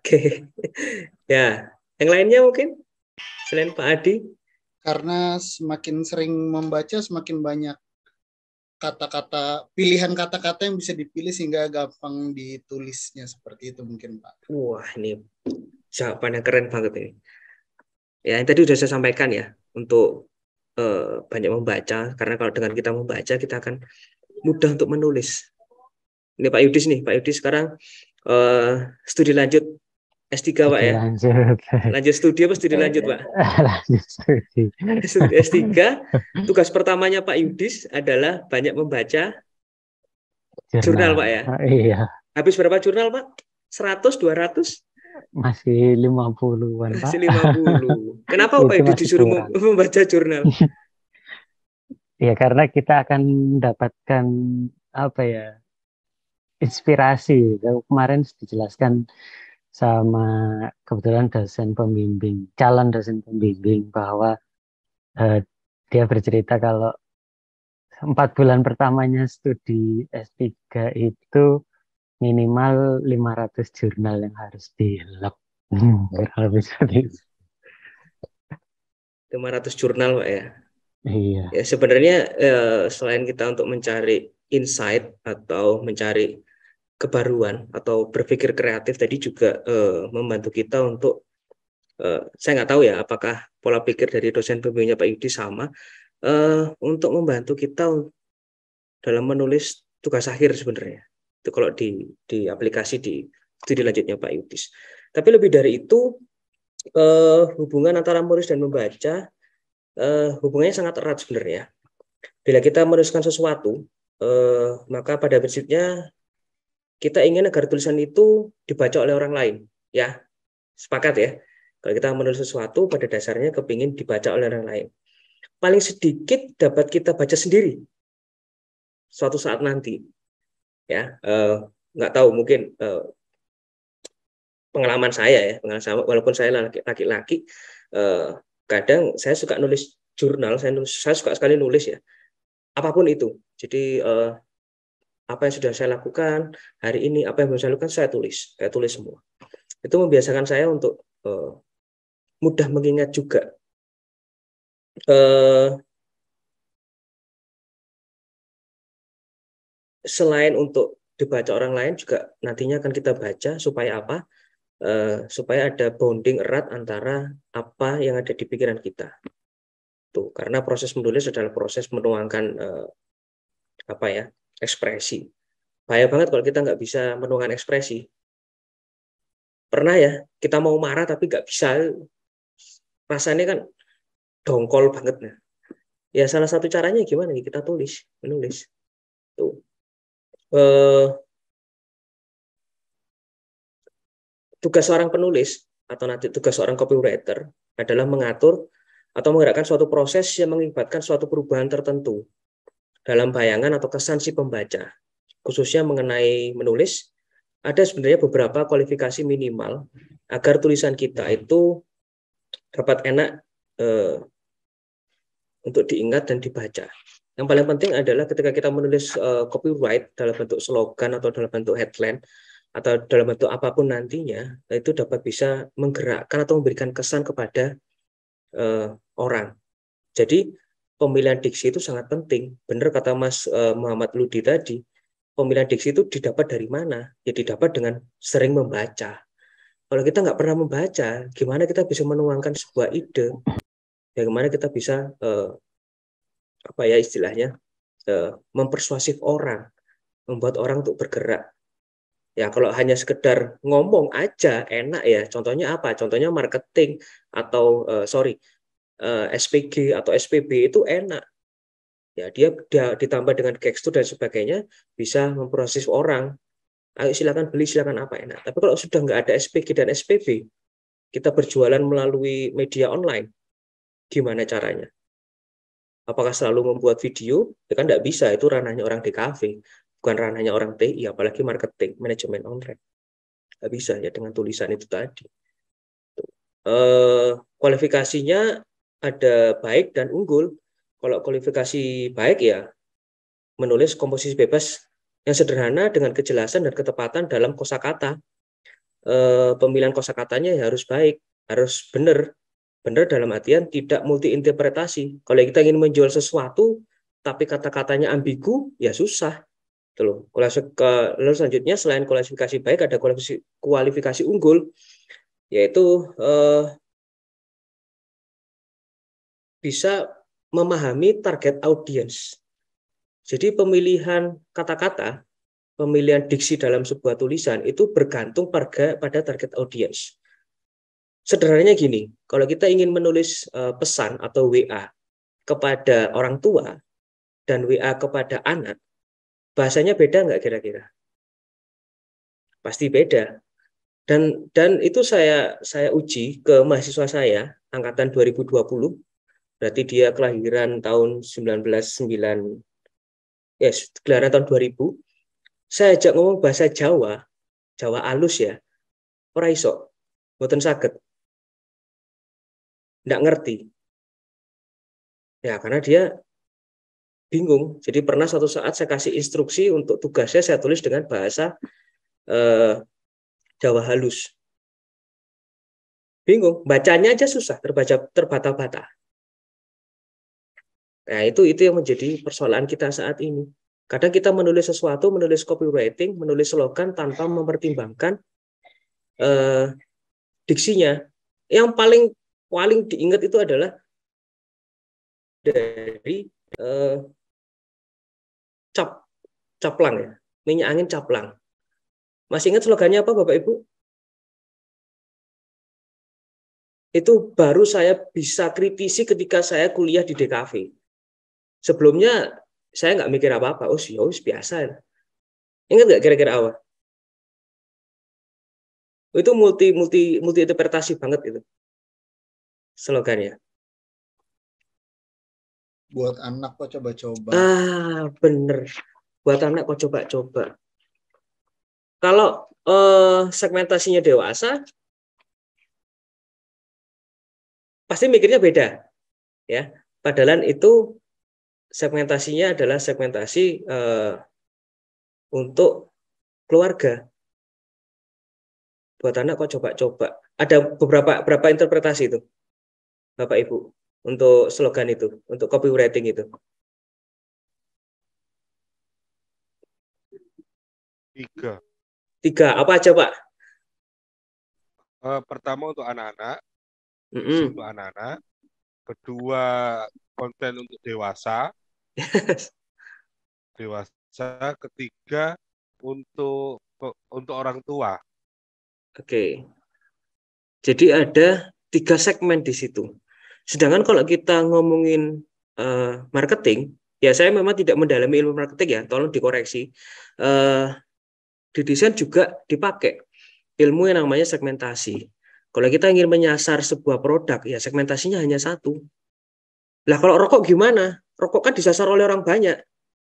Oke. ya, yang lainnya mungkin selain Pak Adi? Karena semakin sering membaca, semakin banyak kata-kata pilihan kata-kata yang bisa dipilih sehingga gampang ditulisnya seperti itu mungkin Pak. Wah ini jawabannya keren banget ini. Ya yang tadi sudah saya sampaikan ya untuk eh, banyak membaca karena kalau dengan kita membaca kita akan mudah untuk menulis. Ini Pak Yudis nih Pak Yudis sekarang eh, studi lanjut S3 Pak ya? Lanjut. Lanjut studi apa studi lanjut Pak? Lanjut studi. studi S3. Tugas pertamanya Pak Yudis adalah banyak membaca jurnal, jurnal Pak ya? Oh, iya. Habis berapa jurnal Pak? 100, 200? Masih 50-an Pak. Masih 50. Kenapa Pak Yudis disuruh kurang. membaca jurnal? ya karena kita akan mendapatkan apa ya inspirasi. Kemarin dijelaskan sama kebetulan dosen pembimbing, calon dosen pembimbing bahwa uh, dia bercerita kalau empat bulan pertamanya studi S3 itu minimal 500 jurnal yang harus di lock lebih 500 jurnal Pak ya? Iya. Ya, sebenarnya eh, selain kita untuk mencari insight atau mencari kebaruan atau berpikir kreatif tadi juga uh, membantu kita untuk uh, saya nggak tahu ya apakah pola pikir dari dosen pembimbingnya Pak Yudi sama uh, untuk membantu kita dalam menulis tugas akhir sebenarnya itu kalau di di aplikasi di studi lanjutnya Pak Yudis. Tapi lebih dari itu uh, hubungan antara menulis dan membaca uh, hubungannya sangat erat sebenarnya. Bila kita menuliskan sesuatu, uh, maka pada prinsipnya kita ingin agar tulisan itu dibaca oleh orang lain, ya. Sepakat ya. Kalau kita menulis sesuatu pada dasarnya kepingin dibaca oleh orang lain. Paling sedikit dapat kita baca sendiri suatu saat nanti. Ya, nggak eh, nggak tahu mungkin uh, pengalaman saya ya, pengalaman saya, walaupun saya laki-laki, eh, kadang saya suka nulis jurnal, saya, nulis, saya suka sekali nulis ya, apapun itu. Jadi eh, apa yang sudah saya lakukan hari ini, apa yang belum saya lakukan, saya tulis, saya tulis semua. Itu membiasakan saya untuk uh, mudah mengingat juga. Uh, selain untuk dibaca orang lain juga nantinya akan kita baca supaya apa? Uh, supaya ada bonding erat antara apa yang ada di pikiran kita. Tuh, karena proses menulis adalah proses menuangkan uh, apa ya? ekspresi. Bahaya banget kalau kita nggak bisa menuangkan ekspresi. Pernah ya, kita mau marah tapi nggak bisa. Rasanya kan dongkol banget. Nah, ya salah satu caranya gimana? Kita tulis, menulis. Tuh. Eh, tugas seorang penulis atau nanti tugas seorang copywriter adalah mengatur atau menggerakkan suatu proses yang mengibatkan suatu perubahan tertentu dalam bayangan atau kesan si pembaca, khususnya mengenai menulis, ada sebenarnya beberapa kualifikasi minimal agar tulisan kita itu dapat enak eh, untuk diingat dan dibaca. Yang paling penting adalah ketika kita menulis eh, copyright dalam bentuk slogan atau dalam bentuk headline atau dalam bentuk apapun nantinya, itu dapat bisa menggerakkan atau memberikan kesan kepada eh, orang. Jadi pemilihan diksi itu sangat penting. Benar kata Mas eh, Muhammad Ludi tadi, pemilihan diksi itu didapat dari mana? Ya didapat dengan sering membaca. Kalau kita nggak pernah membaca, gimana kita bisa menuangkan sebuah ide? Bagaimana ya, kita bisa eh, apa ya istilahnya eh, mempersuasif orang, membuat orang untuk bergerak? Ya kalau hanya sekedar ngomong aja enak ya. Contohnya apa? Contohnya marketing atau eh, sorry uh, eh, SPG atau SPB itu enak ya dia, dia ditambah dengan e tekstur dan sebagainya bisa memproses orang ayo silakan beli silakan apa enak tapi kalau sudah nggak ada SPG dan SPB kita berjualan melalui media online gimana caranya apakah selalu membuat video ya kan nggak bisa itu ranahnya orang di kafe bukan ranahnya orang TI apalagi marketing manajemen online nggak bisa ya dengan tulisan itu tadi eh, kualifikasinya ada baik dan unggul. Kalau kualifikasi baik ya menulis komposisi bebas yang sederhana dengan kejelasan dan ketepatan dalam kosakata. E, pemilihan kosakatanya ya harus baik, harus benar. Benar dalam artian tidak multi interpretasi. Kalau kita ingin menjual sesuatu tapi kata-katanya ambigu ya susah. Tuh, gitu lalu selanjutnya selain kualifikasi baik ada kualifikasi, kualifikasi unggul yaitu eh, bisa memahami target audiens. Jadi pemilihan kata-kata, pemilihan diksi dalam sebuah tulisan itu bergantung pada, pada target audiens. Sederhananya gini, kalau kita ingin menulis eh, pesan atau WA kepada orang tua dan WA kepada anak, bahasanya beda nggak kira-kira? Pasti beda. Dan dan itu saya saya uji ke mahasiswa saya angkatan 2020 berarti dia kelahiran tahun 1909 ya yes, kelahiran tahun 2000 saya ajak ngomong bahasa Jawa Jawa alus ya ora iso boten saged ndak ngerti ya karena dia bingung jadi pernah suatu saat saya kasih instruksi untuk tugasnya saya tulis dengan bahasa eh, Jawa halus bingung bacanya aja susah terbaca terbata-bata Nah, itu itu yang menjadi persoalan kita saat ini. Kadang kita menulis sesuatu, menulis copywriting, menulis slogan tanpa mempertimbangkan eh, diksinya. Yang paling paling diingat itu adalah dari eh, cap caplang ya, minyak angin caplang. Masih ingat slogannya apa Bapak Ibu? Itu baru saya bisa kritisi ketika saya kuliah di DKV sebelumnya saya nggak mikir apa-apa. Oh, sih, biasa. Ya. Ingat nggak kira-kira awal? Itu multi multi multi interpretasi banget itu slogannya. Buat anak kok coba-coba. Ah, bener. Buat anak kok coba-coba. Kalau eh, segmentasinya dewasa, pasti mikirnya beda, ya. Padahal itu segmentasinya adalah segmentasi uh, untuk keluarga. Buat anak kok coba-coba. Ada beberapa berapa interpretasi itu, Bapak Ibu, untuk slogan itu, untuk copywriting itu. Tiga. Tiga, apa aja Pak? Uh, pertama untuk anak-anak, mm -hmm. untuk anak-anak. Kedua konten untuk dewasa. Yes. Dewasa ketiga untuk untuk orang tua. Oke. Okay. Jadi ada tiga segmen di situ. Sedangkan kalau kita ngomongin uh, marketing, ya saya memang tidak mendalami ilmu marketing ya, tolong dikoreksi. Uh, di desain juga dipakai ilmu yang namanya segmentasi. Kalau kita ingin menyasar sebuah produk, ya segmentasinya hanya satu. Lah kalau rokok gimana? rokok kan disasar oleh orang banyak.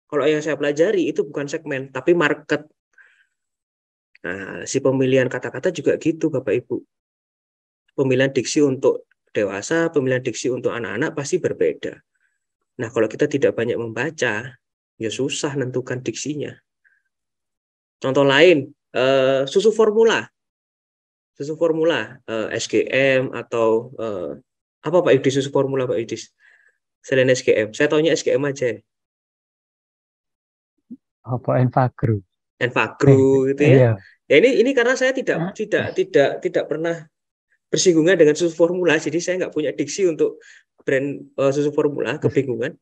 Kalau yang saya pelajari itu bukan segmen, tapi market. Nah, si pemilihan kata-kata juga gitu, Bapak Ibu. Pemilihan diksi untuk dewasa, pemilihan diksi untuk anak-anak pasti berbeda. Nah, kalau kita tidak banyak membaca, ya susah menentukan diksinya. Contoh lain, eh, susu formula. Susu formula, eh, SGM atau eh, apa Pak Yudis susu formula Pak Yudis? selain SGM? Saya taunya SGM aja. Apa Enfagro? Enfagro gitu ya. Iya. Ya ini ini karena saya tidak ah. tidak tidak tidak pernah bersinggungan dengan susu formula, jadi saya nggak punya diksi untuk brand uh, susu formula, iya. kebingungan.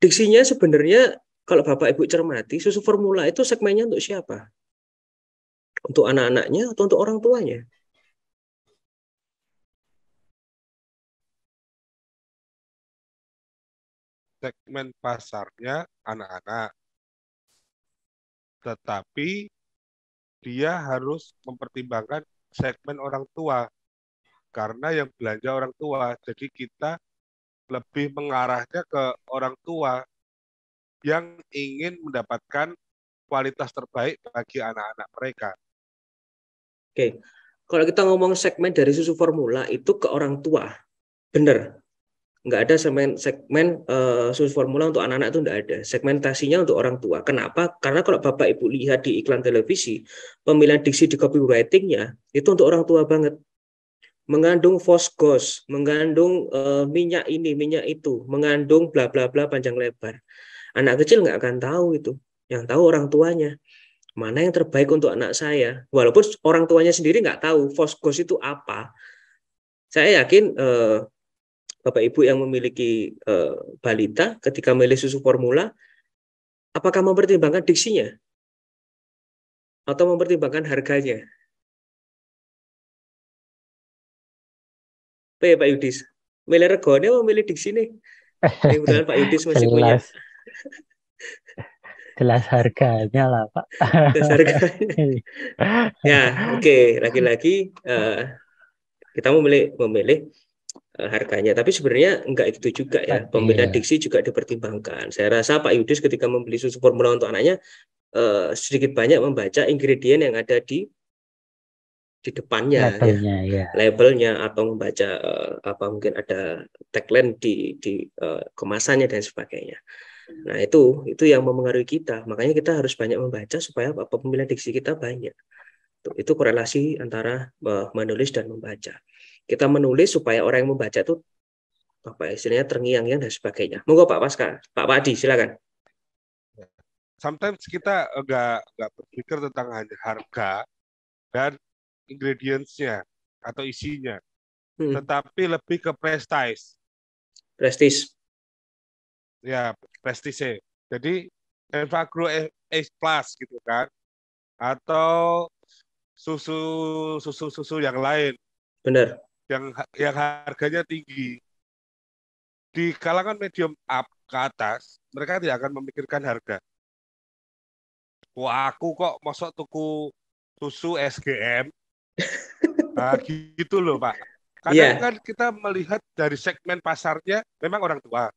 Diksinya sebenarnya kalau Bapak Ibu cermati, susu formula itu segmennya untuk siapa? Untuk anak-anaknya atau untuk orang tuanya? segmen pasarnya anak-anak. Tetapi dia harus mempertimbangkan segmen orang tua karena yang belanja orang tua. Jadi kita lebih mengarahnya ke orang tua yang ingin mendapatkan kualitas terbaik bagi anak-anak mereka. Oke, kalau kita ngomong segmen dari susu formula itu ke orang tua, benar? nggak ada segmen segmen uh, susu formula untuk anak-anak itu nggak ada segmentasinya untuk orang tua kenapa karena kalau bapak ibu lihat di iklan televisi pemilihan diksi di copywritingnya itu untuk orang tua banget mengandung fosgos mengandung uh, minyak ini minyak itu mengandung bla bla bla panjang lebar anak kecil nggak akan tahu itu yang tahu orang tuanya mana yang terbaik untuk anak saya walaupun orang tuanya sendiri nggak tahu fosgos itu apa saya yakin eh, Bapak Ibu yang memiliki e, balita ketika memilih susu formula, apakah mempertimbangkan diksinya atau mempertimbangkan harganya? P ya, Pak Yudis, milih regonya memilih diksi nih. Kebetulan Pak Yudis masih punya. jelas harganya lah pak jelas harganya ya oke okay. lagi-lagi uh, kita memilih memilih Eh, harganya. Tapi sebenarnya enggak itu juga ya. Pembeda ya. diksi juga dipertimbangkan. Saya rasa Pak Yudis ketika membeli susu formula untuk anaknya eh, sedikit banyak membaca ingredient yang ada di di depannya ya. labelnya, ya. ya. labelnya atau membaca eh, apa mungkin ada tagline di di eh, kemasannya dan sebagainya. Nah, itu itu yang mempengaruhi kita. Makanya kita harus banyak membaca supaya apa pemilihan diksi kita banyak. itu korelasi antara eh, menulis dan membaca kita menulis supaya orang yang membaca itu apa ya istilahnya terngiang-ngiang dan sebagainya. Monggo Pak Pasca, Pak Padi silakan. Sometimes kita agak eh, nggak berpikir tentang harga dan ingredients-nya atau isinya, hmm. tetapi lebih ke prestige. Prestis. Ya, prestise. Jadi Envagro S plus gitu kan, atau susu susu susu yang lain. Benar yang yang harganya tinggi. Di kalangan medium up ke atas, mereka tidak akan memikirkan harga. Wah, aku kok masuk tuku susu SGM. Nah, gitu loh, Pak. Karena yeah. kan kita melihat dari segmen pasarnya memang orang tua.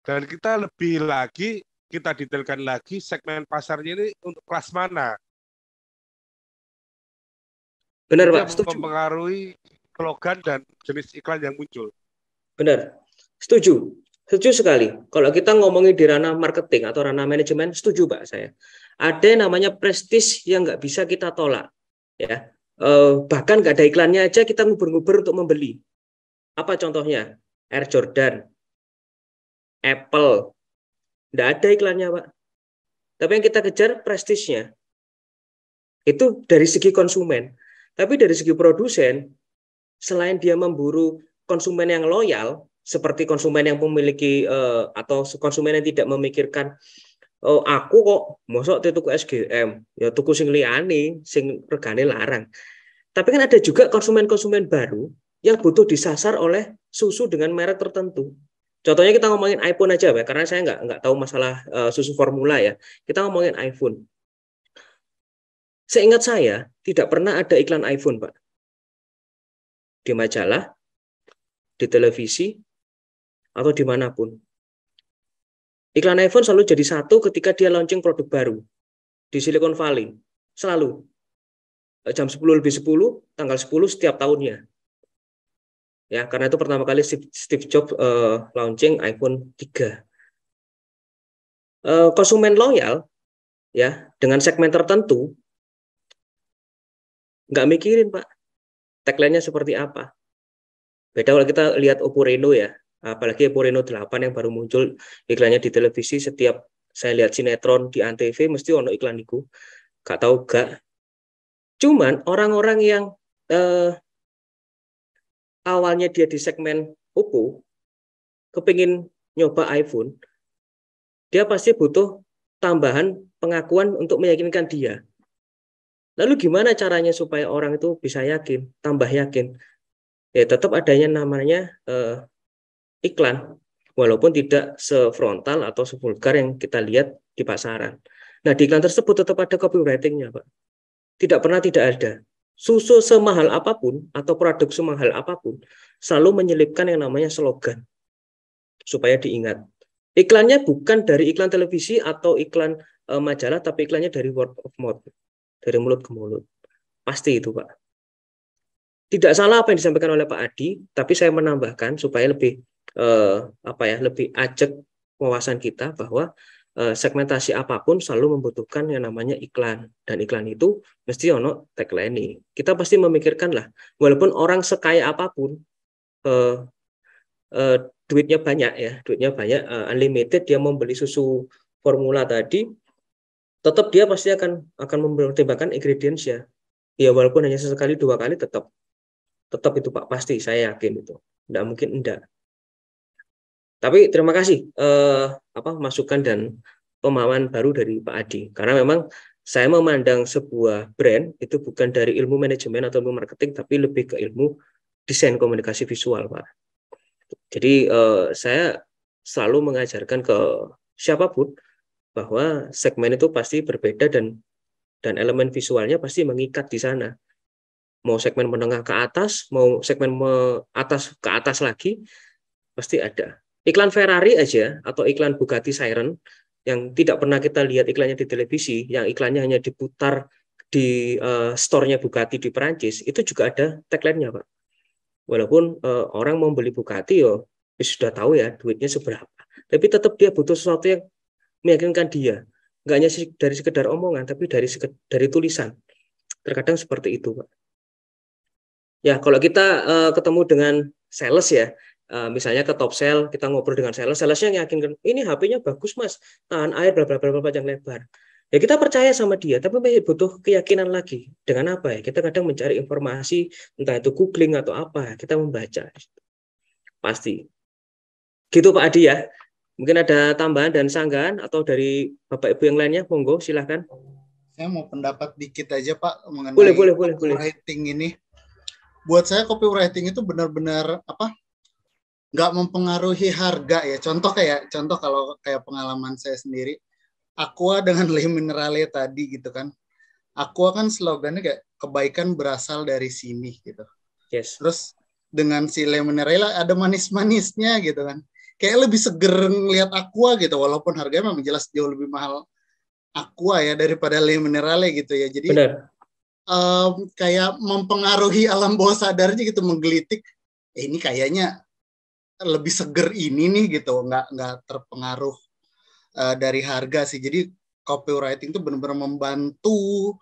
Dan kita lebih lagi, kita detailkan lagi segmen pasarnya ini untuk kelas mana. Benar, Pak. Setuju. Mempengaruhi slogan dan jenis iklan yang muncul. Benar, setuju. Setuju sekali. Kalau kita ngomongin di ranah marketing atau ranah manajemen, setuju Pak saya. Ada yang namanya prestis yang nggak bisa kita tolak. ya eh, Bahkan nggak ada iklannya aja kita ngubur-ngubur untuk membeli. Apa contohnya? Air Jordan, Apple. Nggak ada iklannya Pak. Tapi yang kita kejar prestisnya. Itu dari segi konsumen. Tapi dari segi produsen, selain dia memburu konsumen yang loyal seperti konsumen yang memiliki uh, atau konsumen yang tidak memikirkan oh, aku kok mosok tuku SGM ya tuku sing liani sing regane larang tapi kan ada juga konsumen-konsumen baru yang butuh disasar oleh susu dengan merek tertentu contohnya kita ngomongin iPhone aja ya karena saya nggak nggak tahu masalah uh, susu formula ya kita ngomongin iPhone seingat saya tidak pernah ada iklan iPhone pak di majalah, di televisi, atau dimanapun. Iklan iPhone selalu jadi satu ketika dia launching produk baru di Silicon Valley. Selalu. Eh, jam 10 lebih 10, tanggal 10 setiap tahunnya. Ya, karena itu pertama kali Steve Jobs uh, launching iPhone 3. Uh, eh, konsumen loyal ya dengan segmen tertentu nggak mikirin pak tagline-nya seperti apa. Beda kalau kita lihat Oppo Reno ya, apalagi Oppo Reno 8 yang baru muncul iklannya di televisi setiap saya lihat sinetron di Antv mesti ono iklan itu. Gak tahu gak. Cuman orang-orang yang eh, awalnya dia di segmen Oppo kepingin nyoba iPhone, dia pasti butuh tambahan pengakuan untuk meyakinkan dia Lalu gimana caranya supaya orang itu bisa yakin, tambah yakin? Ya tetap adanya namanya eh, iklan, walaupun tidak sefrontal atau sepulgar yang kita lihat di pasaran. Nah di iklan tersebut tetap ada copywritingnya, Pak. Tidak pernah tidak ada. Susu semahal apapun atau produk semahal apapun selalu menyelipkan yang namanya slogan supaya diingat. Iklannya bukan dari iklan televisi atau iklan e, majalah, tapi iklannya dari word of mouth dari mulut ke mulut. Pasti itu, Pak. Tidak salah apa yang disampaikan oleh Pak Adi, tapi saya menambahkan supaya lebih eh, apa ya, lebih ajak wawasan kita bahwa eh, segmentasi apapun selalu membutuhkan yang namanya iklan dan iklan itu mesti ono tagline. ini Kita pasti memikirkan lah, walaupun orang sekaya apapun eh, eh, duitnya banyak ya, duitnya banyak uh, unlimited dia membeli susu formula tadi tetap dia pasti akan akan mempertimbangkan ingredients ya. Ya walaupun hanya sesekali dua kali tetap tetap itu Pak pasti saya yakin itu. Tidak mungkin enggak. Tapi terima kasih eh, apa masukan dan pemahaman baru dari Pak Adi karena memang saya memandang sebuah brand itu bukan dari ilmu manajemen atau ilmu marketing tapi lebih ke ilmu desain komunikasi visual Pak. Jadi eh, saya selalu mengajarkan ke siapapun bahwa segmen itu pasti berbeda dan dan elemen visualnya pasti mengikat di sana. Mau segmen menengah ke atas, mau segmen me atas ke atas lagi, pasti ada. Iklan Ferrari aja atau iklan Bugatti Siren yang tidak pernah kita lihat iklannya di televisi, yang iklannya hanya diputar di uh, store-nya Bugatti di Perancis, itu juga ada tagline-nya, Pak. Walaupun uh, orang mau beli Bugatti yo ya sudah tahu ya duitnya seberapa, tapi tetap dia butuh sesuatu yang meyakinkan dia nggak hanya dari sekedar omongan tapi dari dari tulisan terkadang seperti itu pak ya kalau kita uh, ketemu dengan sales ya uh, misalnya ke top sell kita ngobrol dengan sales salesnya yakinkan ini HP-nya bagus mas tahan air berapa berapa bla panjang lebar ya kita percaya sama dia tapi masih butuh keyakinan lagi dengan apa ya kita kadang mencari informasi entah itu googling atau apa kita membaca pasti gitu Pak Adi ya Mungkin ada tambahan dan sanggahan atau dari Bapak Ibu yang lainnya, monggo silahkan. Saya mau pendapat dikit aja Pak mengenai boleh, boleh, boleh, copywriting boleh. ini. Buat saya copywriting itu benar-benar apa? Nggak mempengaruhi harga ya. Contoh kayak contoh kalau kayak pengalaman saya sendiri, Aqua dengan Le Minerale tadi gitu kan. Aqua kan slogannya kayak kebaikan berasal dari sini gitu. Yes. Terus dengan si Le Minerale ada manis-manisnya gitu kan kayak lebih seger ngelihat aqua gitu walaupun harganya memang jelas jauh lebih mahal aqua ya daripada le minerale gitu ya jadi Bener. Um, kayak mempengaruhi alam bawah sadarnya gitu menggelitik eh, ini kayaknya lebih seger ini nih gitu nggak nggak terpengaruh uh, dari harga sih jadi copywriting itu benar-benar membantu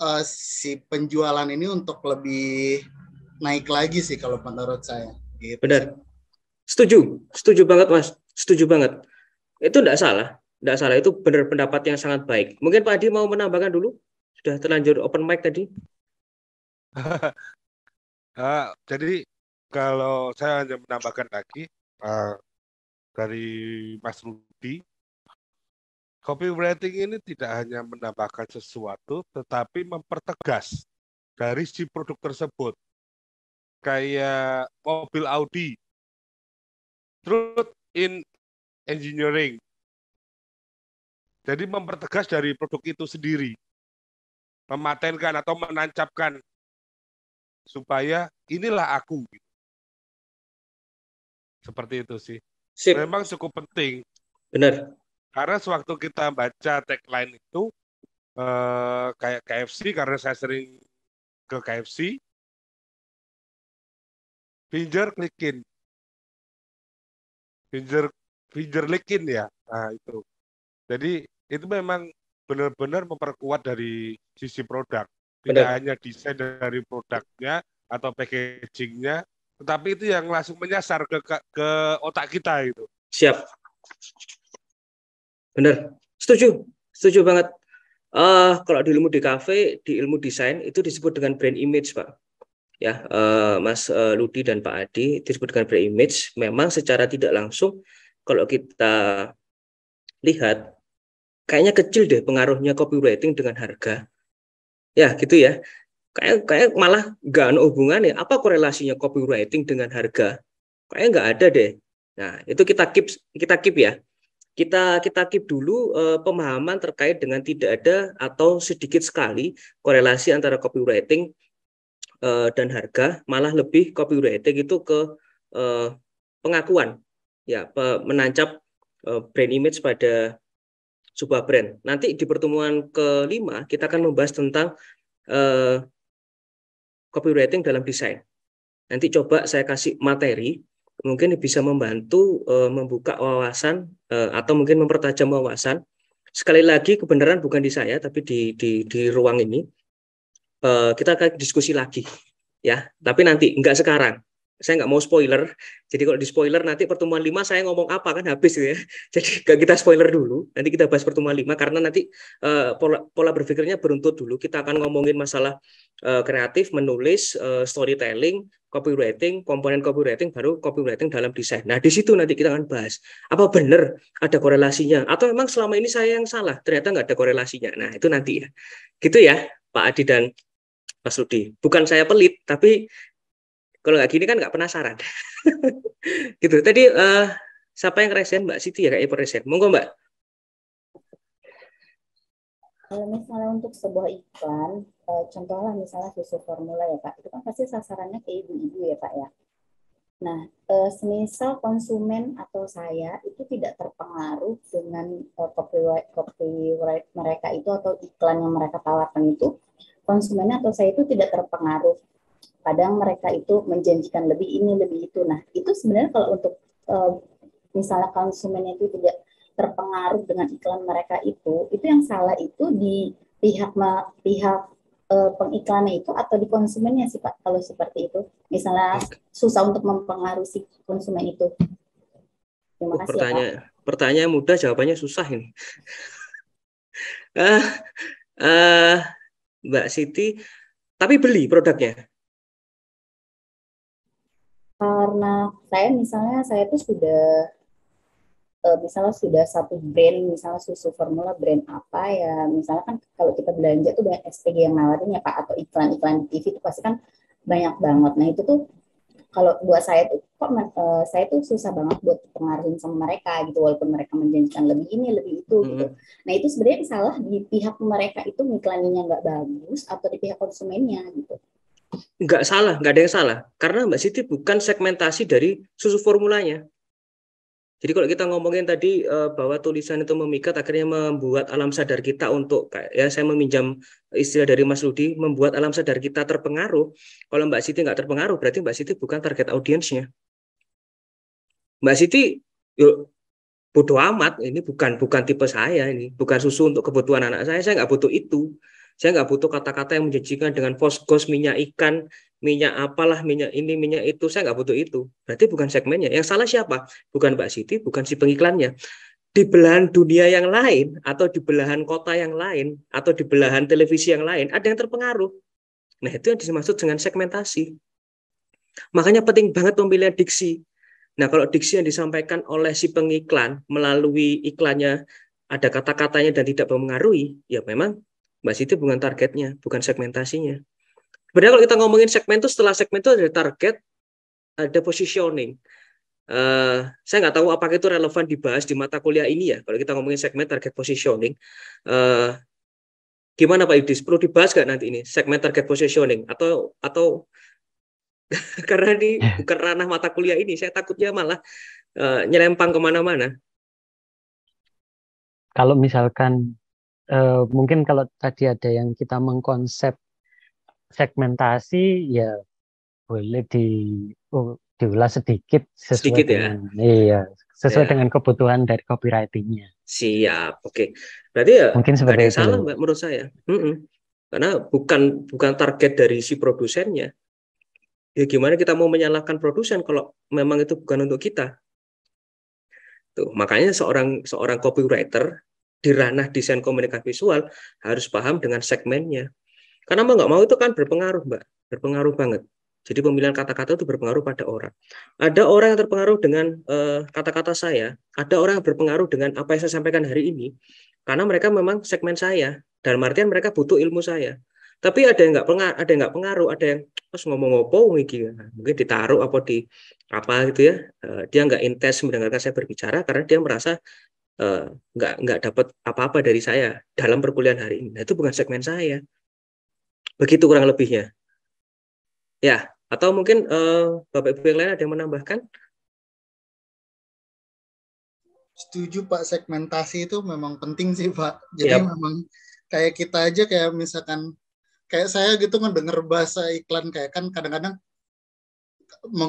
uh, si penjualan ini untuk lebih naik lagi sih kalau menurut saya gitu. benar Setuju, setuju banget Mas, setuju banget. Itu tidak salah, tidak salah. Itu benar pendapat yang sangat baik. Mungkin Pak Adi mau menambahkan dulu, sudah terlanjur open mic tadi. uh, jadi kalau saya hanya menambahkan lagi uh, dari Mas Rudi, copywriting ini tidak hanya menambahkan sesuatu, tetapi mempertegas dari si produk tersebut. Kayak mobil Audi, truth in engineering. Jadi mempertegas dari produk itu sendiri. Mematenkan atau menancapkan supaya inilah aku. Seperti itu sih. Sip. Memang cukup penting. Benar. Karena sewaktu kita baca tagline itu eh, kayak KFC karena saya sering ke KFC. pinjar klikin finger finger licking ya nah itu jadi itu memang benar-benar memperkuat dari sisi produk tidak Benar. hanya desain dari produknya atau packagingnya, tetapi itu yang langsung menyasar ke ke, otak kita itu. Siap. Benar. Setuju. Setuju banget. Uh, kalau di ilmu di kafe, di ilmu desain itu disebut dengan brand image, Pak ya uh, Mas uh, Ludi dan Pak Adi disebutkan brand image memang secara tidak langsung kalau kita lihat kayaknya kecil deh pengaruhnya copywriting dengan harga ya gitu ya kayak kayak malah nggak ada hubungannya apa korelasinya copywriting dengan harga kayak nggak ada deh nah itu kita keep kita keep ya kita kita keep dulu eh, pemahaman terkait dengan tidak ada atau sedikit sekali korelasi antara copywriting uh, dan harga malah lebih copywriting itu ke uh, pengakuan ya pe menancap uh, brand image pada sebuah brand. Nanti di pertemuan kelima kita akan membahas tentang uh, copywriting dalam desain. Nanti coba saya kasih materi mungkin bisa membantu uh, membuka wawasan uh, atau mungkin mempertajam wawasan. Sekali lagi kebenaran bukan di saya tapi di di di ruang ini Eh, kita akan diskusi lagi ya tapi nanti nggak sekarang saya nggak mau spoiler jadi kalau di spoiler nanti pertemuan lima saya ngomong apa kan habis gitu ya jadi kita spoiler dulu nanti kita bahas pertemuan lima karena nanti uh, pola pola berpikirnya beruntut dulu kita akan ngomongin masalah uh, kreatif menulis uh, storytelling copywriting komponen copywriting baru copywriting dalam desain nah di situ nanti kita akan bahas apa benar ada korelasinya atau memang selama ini saya yang salah ternyata nggak ada korelasinya nah itu nanti ya gitu ya Pak Adi dan Mas Rudi. Bukan saya pelit, tapi kalau nggak gini kan nggak penasaran. gitu. Tadi uh, siapa yang resen Mbak Siti ya kayak kayaknya resen. Monggo Mbak. Kalau misalnya untuk sebuah iklan, eh, contohlah misalnya susu formula ya Pak, itu kan pasti sasarannya ke ibu-ibu ya Pak ya. Nah, eh, semisal konsumen atau saya itu tidak terpengaruh dengan copyright, copyright mereka itu atau iklan yang mereka tawarkan itu, konsumen atau saya itu tidak terpengaruh. Kadang mereka itu menjanjikan lebih ini, lebih itu. Nah, itu sebenarnya kalau untuk uh, misalnya konsumen itu tidak terpengaruh dengan iklan mereka itu, itu yang salah itu di pihak pihak eh, pengiklannya itu atau di konsumennya sih Pak kalau seperti itu. Misalnya susah untuk mempengaruhi konsumen itu. Terima kasih. Ya, pertanyaan, ya, pertanyaan mudah jawabannya susah ini. uh, uh, Mbak Siti tapi beli produknya? Karena saya misalnya saya itu sudah eh, misalnya sudah satu brand, misalnya susu formula brand apa ya, misalnya kan kalau kita belanja tuh banyak SPG yang nawarin ya Pak, atau iklan-iklan TV itu pasti kan banyak banget. Nah itu tuh kalau buat saya tuh kok uh, saya tuh susah banget buat pengaruhin sama mereka gitu walaupun mereka menjanjikan lebih ini lebih itu mm -hmm. gitu nah itu sebenarnya salah di pihak mereka itu iklannya nggak bagus atau di pihak konsumennya gitu nggak salah nggak ada yang salah karena mbak Siti bukan segmentasi dari susu formulanya jadi kalau kita ngomongin tadi eh, bahwa tulisan itu memikat akhirnya membuat alam sadar kita untuk ya saya meminjam istilah dari Mas Ludi membuat alam sadar kita terpengaruh. Kalau Mbak Siti nggak terpengaruh berarti Mbak Siti bukan target audiensnya. Mbak Siti yuk bodoh amat ini bukan bukan tipe saya ini bukan susu untuk kebutuhan anak saya saya nggak butuh itu saya nggak butuh kata-kata yang menjijikan dengan fosgos, minyak ikan, minyak apalah, minyak ini, minyak itu. Saya nggak butuh itu. Berarti bukan segmennya. Yang salah siapa? Bukan Mbak Siti, bukan si pengiklannya. Di belahan dunia yang lain, atau di belahan kota yang lain, atau di belahan televisi yang lain, ada yang terpengaruh. Nah, itu yang dimaksud dengan segmentasi. Makanya penting banget pemilihan diksi. Nah, kalau diksi yang disampaikan oleh si pengiklan melalui iklannya ada kata-katanya dan tidak mempengaruhi, ya memang Mbak Siti bukan targetnya, bukan segmentasinya. Sebenarnya kalau kita ngomongin segmen itu setelah segmen itu ada target, ada positioning. Uh, saya nggak tahu apakah itu relevan dibahas di mata kuliah ini ya. Kalau kita ngomongin segmen target positioning, uh, gimana Pak Yudis? Perlu dibahas nggak nanti ini segmen target positioning atau atau karena ini eh. bukan ranah mata kuliah ini, saya takutnya malah uh, nyelempang kemana-mana. Kalau misalkan Eh, mungkin kalau tadi ada yang kita mengkonsep segmentasi ya boleh di oh, diulas sedikit sesuai sedikit ya. Dengan, iya, sesuai ya. dengan kebutuhan dari copywritingnya. Siap, oke. Okay. Berarti ya mungkin seperti salah mbak menurut saya, mm -mm. karena bukan bukan target dari si produsennya. Ya gimana kita mau menyalahkan produsen kalau memang itu bukan untuk kita. Tuh, makanya seorang seorang copywriter di ranah desain komunikasi visual harus paham dengan segmennya. Karena mau nggak mau itu kan berpengaruh, Mbak. Berpengaruh banget. Jadi pemilihan kata-kata itu berpengaruh pada orang. Ada orang yang terpengaruh dengan eh, kata-kata uh, saya, ada orang yang berpengaruh dengan apa yang saya sampaikan hari ini, karena mereka memang segmen saya. Dan artian mereka butuh ilmu saya. Tapi ada yang nggak pengaruh, ada yang nggak pengaruh, ada yang terus ngomong apa gitu, mungkin ditaruh apa di apa gitu ya. Uh, dia nggak intens mendengarkan saya berbicara karena dia merasa Eh, nggak uh, nggak dapat apa-apa dari saya dalam perkuliahan hari ini. Nah, itu bukan segmen saya. Begitu kurang lebihnya. Ya, atau mungkin uh, Bapak Ibu yang lain ada yang menambahkan? Setuju Pak, segmentasi itu memang penting sih Pak. Jadi yep. memang kayak kita aja kayak misalkan kayak saya gitu ngedenger bahasa iklan kayak kan kadang-kadang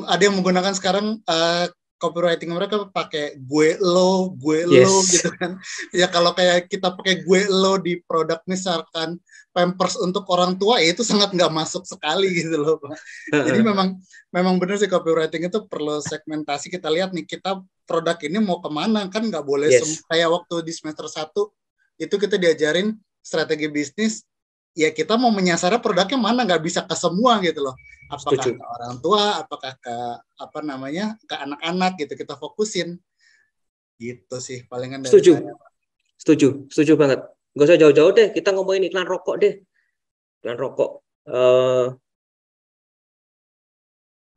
ada yang menggunakan sekarang uh, copywriting mereka pakai gue lo, gue yes. lo gitu kan. Ya kalau kayak kita pakai gue lo di produk misalkan pampers untuk orang tua ya itu sangat nggak masuk sekali gitu loh. Jadi memang memang benar sih copywriting itu perlu segmentasi kita lihat nih kita produk ini mau kemana kan nggak boleh yes. kayak waktu di semester satu itu kita diajarin strategi bisnis ya kita mau menyasar produknya mana nggak bisa ke semua gitu loh apakah Setuju. ke orang tua apakah ke apa namanya ke anak-anak gitu kita fokusin gitu sih palingan dari Setuju. Saya, Setuju. Setuju banget. Gak usah jauh-jauh deh, kita ngomongin iklan rokok deh. Iklan rokok. Uh,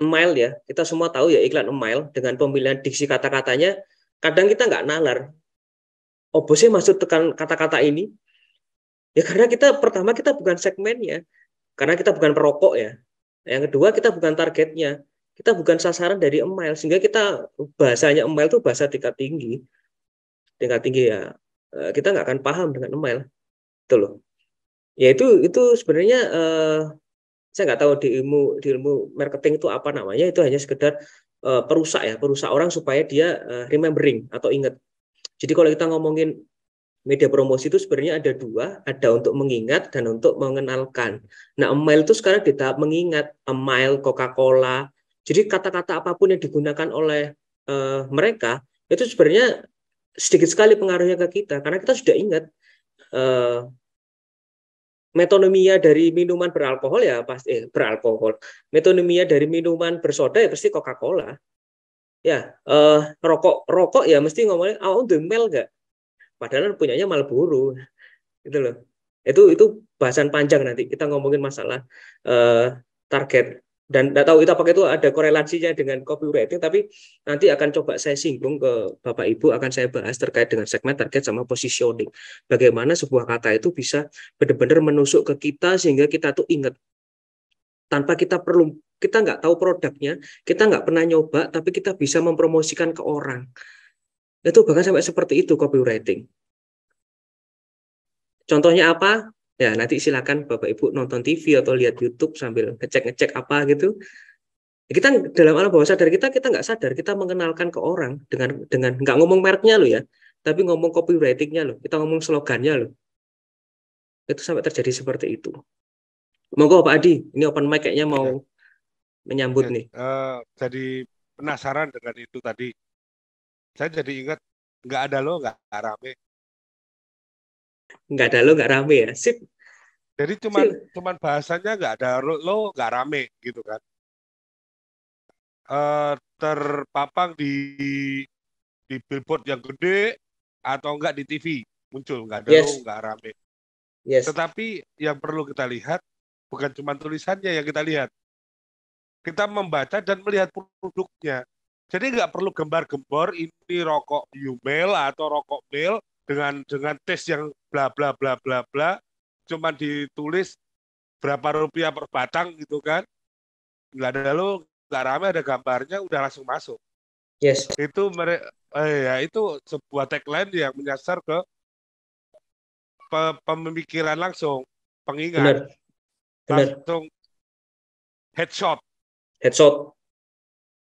email ya, kita semua tahu ya iklan email dengan pemilihan diksi kata-katanya, kadang kita nggak nalar. Oh, sih maksud tekan kata-kata ini? Ya karena kita pertama kita bukan segmennya, karena kita bukan perokok ya. Nah, yang kedua kita bukan targetnya, kita bukan sasaran dari email sehingga kita bahasanya email itu bahasa tingkat tinggi, tingkat tinggi ya eh, kita nggak akan paham dengan email, itu loh. Ya itu itu sebenarnya eh, saya nggak tahu di ilmu di ilmu marketing itu apa namanya itu hanya sekedar eh, perusak ya perusak orang supaya dia eh, remembering atau ingat. Jadi kalau kita ngomongin media promosi itu sebenarnya ada dua, ada untuk mengingat dan untuk mengenalkan. Nah, email itu sekarang di tahap mengingat, email, Coca-Cola. Jadi kata-kata apapun yang digunakan oleh uh, mereka itu sebenarnya sedikit sekali pengaruhnya ke kita karena kita sudah ingat uh, eh, metonomia dari minuman beralkohol ya pasti eh, beralkohol. Metonomia dari minuman bersoda ya pasti Coca-Cola. Ya, eh, rokok rokok ya mesti ngomongin awak udah mel gak? Padahal punyanya malah Malboro. Gitu loh. Itu itu bahasan panjang nanti kita ngomongin masalah uh, target dan tidak tahu itu apakah itu ada korelasinya dengan copywriting tapi nanti akan coba saya singgung ke Bapak Ibu akan saya bahas terkait dengan segmen target sama positioning bagaimana sebuah kata itu bisa benar-benar menusuk ke kita sehingga kita tuh ingat tanpa kita perlu kita nggak tahu produknya kita nggak pernah nyoba tapi kita bisa mempromosikan ke orang itu bahkan sampai seperti itu copywriting. Contohnya apa? Ya, nanti silakan Bapak Ibu nonton TV atau lihat YouTube sambil ngecek-ngecek apa gitu. Ya, kita dalam alam bawah sadar kita kita nggak sadar kita mengenalkan ke orang dengan dengan nggak ngomong mereknya lo ya, tapi ngomong copywritingnya lo, kita ngomong slogannya lo. Itu sampai terjadi seperti itu. Monggo Pak Adi, ini open mic kayaknya mau ya. menyambut ya, nih. Uh, jadi penasaran dengan itu tadi saya jadi ingat nggak ada lo nggak rame nggak ada lo nggak rame ya sip jadi cuman sip. cuman bahasanya nggak ada lo, lo nggak rame gitu kan uh, terpapang di di billboard yang gede atau enggak di TV muncul nggak ada yes. lo nggak rame yes. tetapi yang perlu kita lihat bukan cuma tulisannya yang kita lihat kita membaca dan melihat produknya jadi nggak perlu gembar-gembor ini rokok Yumel atau rokok Mel dengan dengan tes yang bla bla bla bla bla cuman ditulis berapa rupiah per batang gitu kan nggak ada lo nggak rame ada gambarnya udah langsung masuk yes itu mereka eh, ya itu sebuah tagline yang menyasar ke pe pemikiran langsung pengingat Benar. Benar. langsung headshot headshot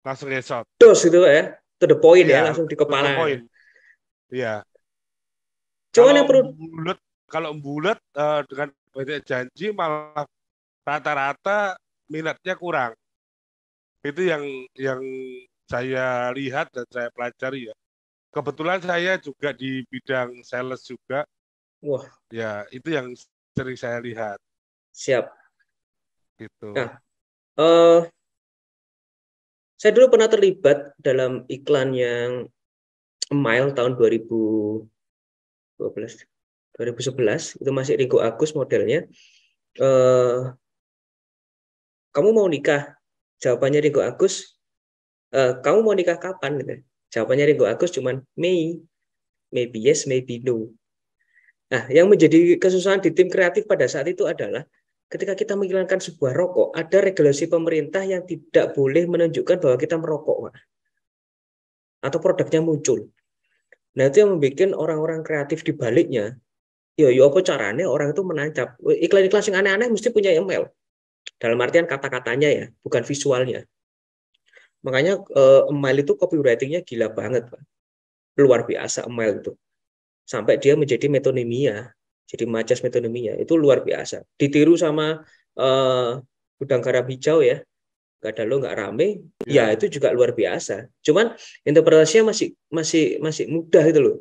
langsung headshot. Terus gitu ya, to the point yeah, ya, iya, langsung di kepala. Iya. Yeah. Cuman kalau yang perlu bulat, kalau bulat uh, eh, dengan banyak janji malah rata-rata minatnya kurang. Itu yang yang saya lihat dan saya pelajari ya. Kebetulan saya juga di bidang sales juga. Wah. Ya, itu yang sering saya lihat. Siap. Gitu. Nah, uh, saya dulu pernah terlibat dalam iklan yang Mile tahun 2012 2011 itu masih Ringo Agus modelnya. Uh, kamu mau nikah? Jawabannya Ringo Agus. Uh, kamu mau nikah kapan? Gitu. Jawabannya Ringo Agus cuman Mei. Maybe yes, maybe no. Nah, yang menjadi kesusahan di tim kreatif pada saat itu adalah ketika kita menghilangkan sebuah rokok, ada regulasi pemerintah yang tidak boleh menunjukkan bahwa kita merokok, Pak. Atau produknya muncul. Nah, itu yang membuat orang-orang kreatif di baliknya, ya, ya apa caranya orang itu menancap. Iklan-iklan yang aneh-aneh mesti punya email. Dalam artian kata-katanya ya, bukan visualnya. Makanya eh, email itu copywritingnya gila banget, Pak. Luar biasa email itu. Sampai dia menjadi metonimia jadi majas metonemia itu luar biasa. Ditiru sama uh, udang garam hijau ya. Gak ada lo nggak rame, ya. ya itu juga luar biasa. Cuman interpretasinya masih masih masih mudah gitu loh.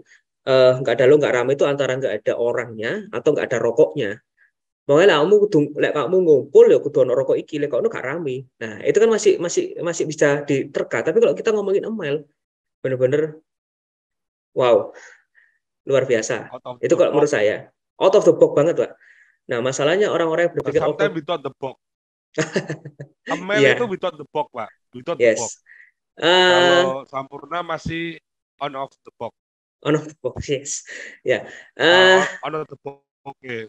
Uh, ada lo nggak rame itu antara nggak ada orangnya atau nggak ada rokoknya. Pokoknya lah kamu kudu lek kamu ngumpul ya kudu rokok iki lek kamu gak rame. Nah, itu kan masih masih masih bisa diterka. Tapi kalau kita ngomongin email bener-bener wow. Luar biasa. Otom, itu kalau menurut saya out of the box banget pak nah masalahnya orang-orang yang nah, berpikir out of the box Amel yeah. itu without the box pak without yes. the box uh, kalau sampurna masih on off the box on off the box yes ya yeah. uh, eh. uh, on off the box oke okay.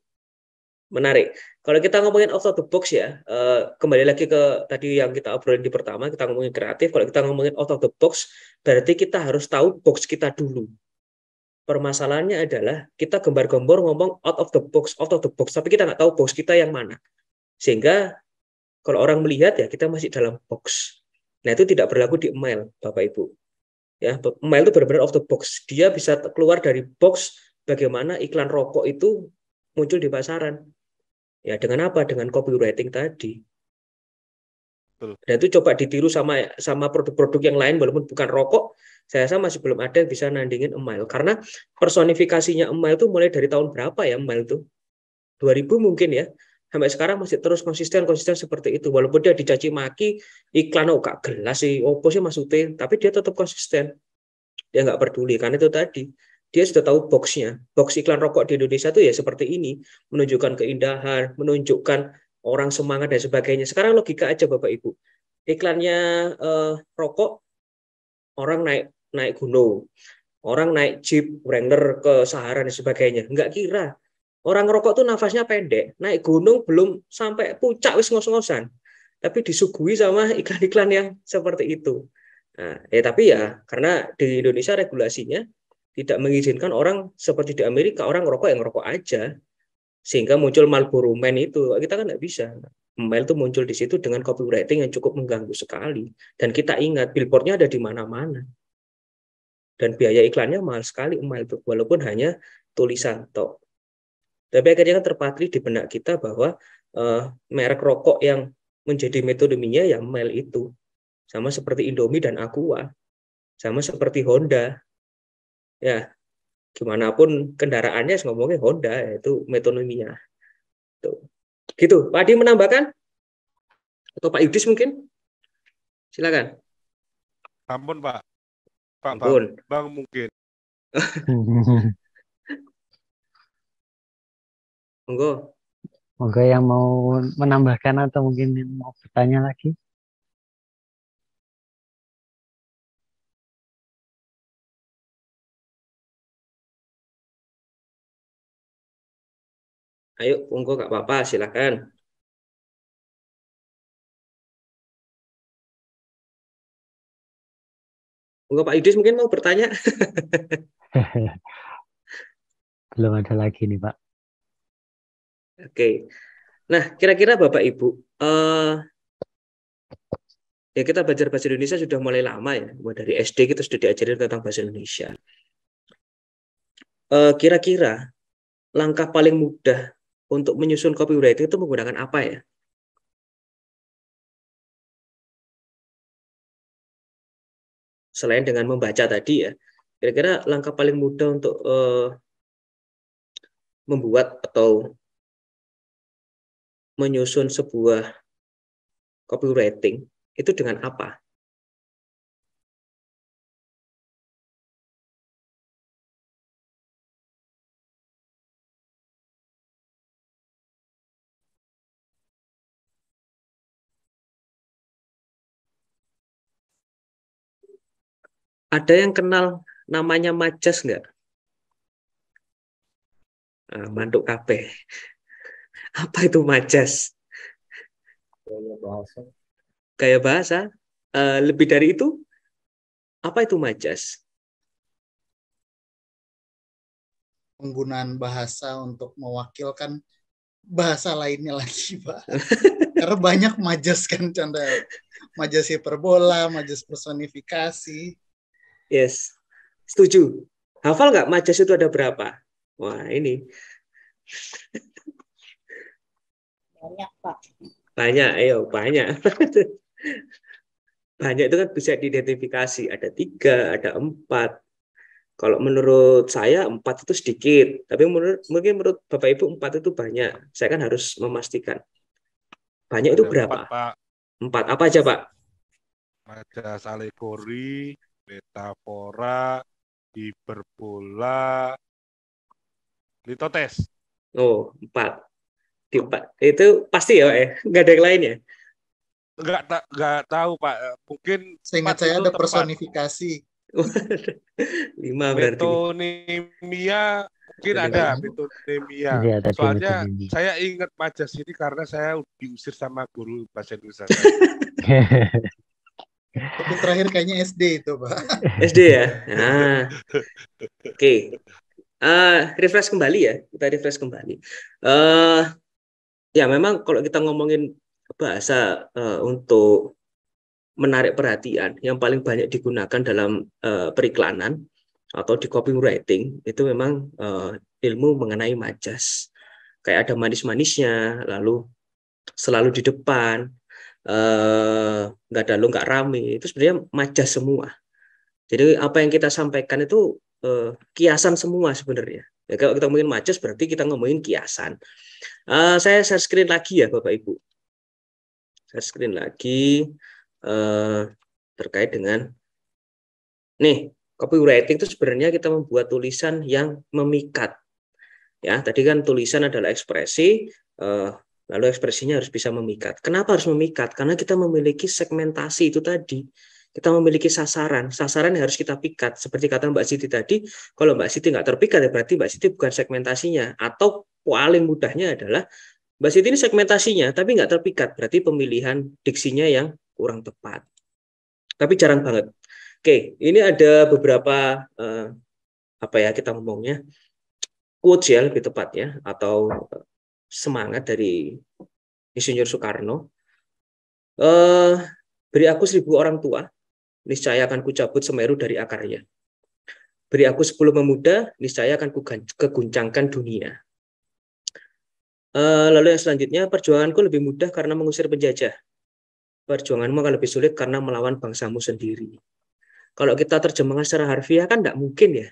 Menarik. Kalau kita ngomongin out of the box ya, uh, kembali lagi ke tadi yang kita obrolin di pertama, kita ngomongin kreatif. Kalau kita ngomongin out of the box, berarti kita harus tahu box kita dulu permasalahannya adalah kita gembar-gembor ngomong out of the box, out of the box, tapi kita nggak tahu box kita yang mana. Sehingga kalau orang melihat ya kita masih dalam box. Nah itu tidak berlaku di email, Bapak Ibu. Ya, email itu benar-benar out of the box. Dia bisa keluar dari box bagaimana iklan rokok itu muncul di pasaran. Ya dengan apa? Dengan copywriting tadi. Dan itu coba ditiru sama sama produk-produk yang lain walaupun bukan rokok, saya rasa masih belum ada yang bisa nandingin email karena personifikasinya email itu mulai dari tahun berapa ya email itu? 2000 mungkin ya. Sampai sekarang masih terus konsisten konsisten seperti itu walaupun dia dicaci maki iklan oh gak gelas sih opo sih maksudnya tapi dia tetap konsisten dia nggak peduli karena itu tadi dia sudah tahu boxnya. Box iklan rokok di Indonesia itu ya seperti ini, menunjukkan keindahan, menunjukkan orang semangat dan sebagainya. Sekarang logika aja Bapak Ibu. Iklannya eh, rokok orang naik naik gunung, orang naik jeep Wrangler ke Sahara dan sebagainya. Enggak kira orang rokok tuh nafasnya pendek, naik gunung belum sampai puncak wis ngos-ngosan. Tapi disuguhi sama iklan-iklan yang seperti itu. Nah, ya tapi ya karena di Indonesia regulasinya tidak mengizinkan orang seperti di Amerika orang rokok yang rokok aja sehingga muncul Marlboro Man itu kita kan nggak bisa Mel itu muncul di situ dengan copywriting yang cukup mengganggu sekali dan kita ingat billboardnya ada di mana-mana dan biaya iklannya mahal sekali Mel walaupun hanya tulisan tok tapi akhirnya kan terpatri di benak kita bahwa uh, merek rokok yang menjadi metodeminya ya Mel itu sama seperti Indomie dan Aqua sama seperti Honda ya gimana pun kendaraannya ngomongnya Honda yaitu metonimia tuh gitu Pak Adi menambahkan atau Pak Yudis mungkin silakan ampun Pak Pak ampun. Bang, bang mungkin monggo monggo yang mau menambahkan atau mungkin mau bertanya lagi Ayo monggo nggak apa-apa, silakan. Monggo Pak Idris mungkin mau bertanya. Belum ada lagi nih Pak. Oke. Nah, kira-kira Bapak Ibu, eh, ya kita belajar bahasa Indonesia sudah mulai lama ya. Mulai dari SD kita sudah diajarin tentang bahasa Indonesia. Eh, kira-kira uh, kira -kira, langkah paling mudah untuk menyusun copywriting itu menggunakan apa ya? Selain dengan membaca tadi ya, kira-kira langkah paling mudah untuk uh, membuat atau menyusun sebuah copywriting itu dengan apa? Ada yang kenal namanya Majas nggak? Nah, manduk kape. Apa itu Majas? Gaya bahasa. Gaya bahasa. Uh, lebih dari itu, apa itu Majas? Penggunaan bahasa untuk mewakilkan bahasa lainnya lagi, Pak. Karena banyak majas kan, canda majas hiperbola, majas personifikasi. Yes. Setuju. Hafal nggak majas itu ada berapa? Wah, ini. Banyak, Pak. Banyak, ayo, banyak. banyak itu kan bisa diidentifikasi. Ada tiga, ada empat. Kalau menurut saya empat itu sedikit, tapi menurut mungkin menurut Bapak Ibu empat itu banyak. Saya kan harus memastikan. Banyak itu berapa? Empat, Pak. empat. Apa aja, Pak? Majas alegori, metafora, hiperbola, litotes. Oh, empat. Di empat. Itu pasti ya, eh Nggak ada yang lain ya? Nggak, ta nggak tahu, Pak. Mungkin... Seingat saya ada personifikasi. Lima berarti. Metonimia mungkin ada metonemia. Iya, ada Soalnya saya ingat majas ini karena saya diusir sama guru bahasa Indonesia. Tapi terakhir kayaknya SD itu, Pak. SD ya. Nah. Oke. Okay. Uh, refresh kembali ya, kita refresh kembali. Uh, ya memang kalau kita ngomongin bahasa uh, untuk menarik perhatian yang paling banyak digunakan dalam uh, periklanan atau di copywriting itu memang uh, ilmu mengenai majas. Kayak ada manis-manisnya, lalu selalu di depan, Eh, nggak ada lu nggak rame itu sebenarnya majas semua jadi apa yang kita sampaikan itu uh, kiasan semua sebenarnya ya, kalau kita ngomongin majas berarti kita ngomongin kiasan uh, saya share screen lagi ya bapak ibu saya screen lagi uh, terkait dengan nih copywriting itu sebenarnya kita membuat tulisan yang memikat ya tadi kan tulisan adalah ekspresi uh, Lalu ekspresinya harus bisa memikat. Kenapa harus memikat? Karena kita memiliki segmentasi itu tadi. Kita memiliki sasaran. Sasaran yang harus kita pikat. Seperti kata Mbak Siti tadi, kalau Mbak Siti nggak terpikat, ya berarti Mbak Siti bukan segmentasinya. Atau paling mudahnya adalah Mbak Siti ini segmentasinya, tapi nggak terpikat. Berarti pemilihan diksinya yang kurang tepat. Tapi jarang banget. Oke, ini ada beberapa eh, apa ya kita ngomongnya quotes ya lebih tepatnya atau eh, semangat dari Insinyur Soekarno. Eh, beri aku seribu orang tua, niscaya akan kucabut Semeru dari akarnya. Beri aku sepuluh pemuda, niscaya akan keguncangkan dunia. Eh, lalu yang selanjutnya, perjuanganku lebih mudah karena mengusir penjajah. Perjuanganmu akan lebih sulit karena melawan bangsamu sendiri. Kalau kita terjemahkan secara harfiah kan tidak mungkin ya.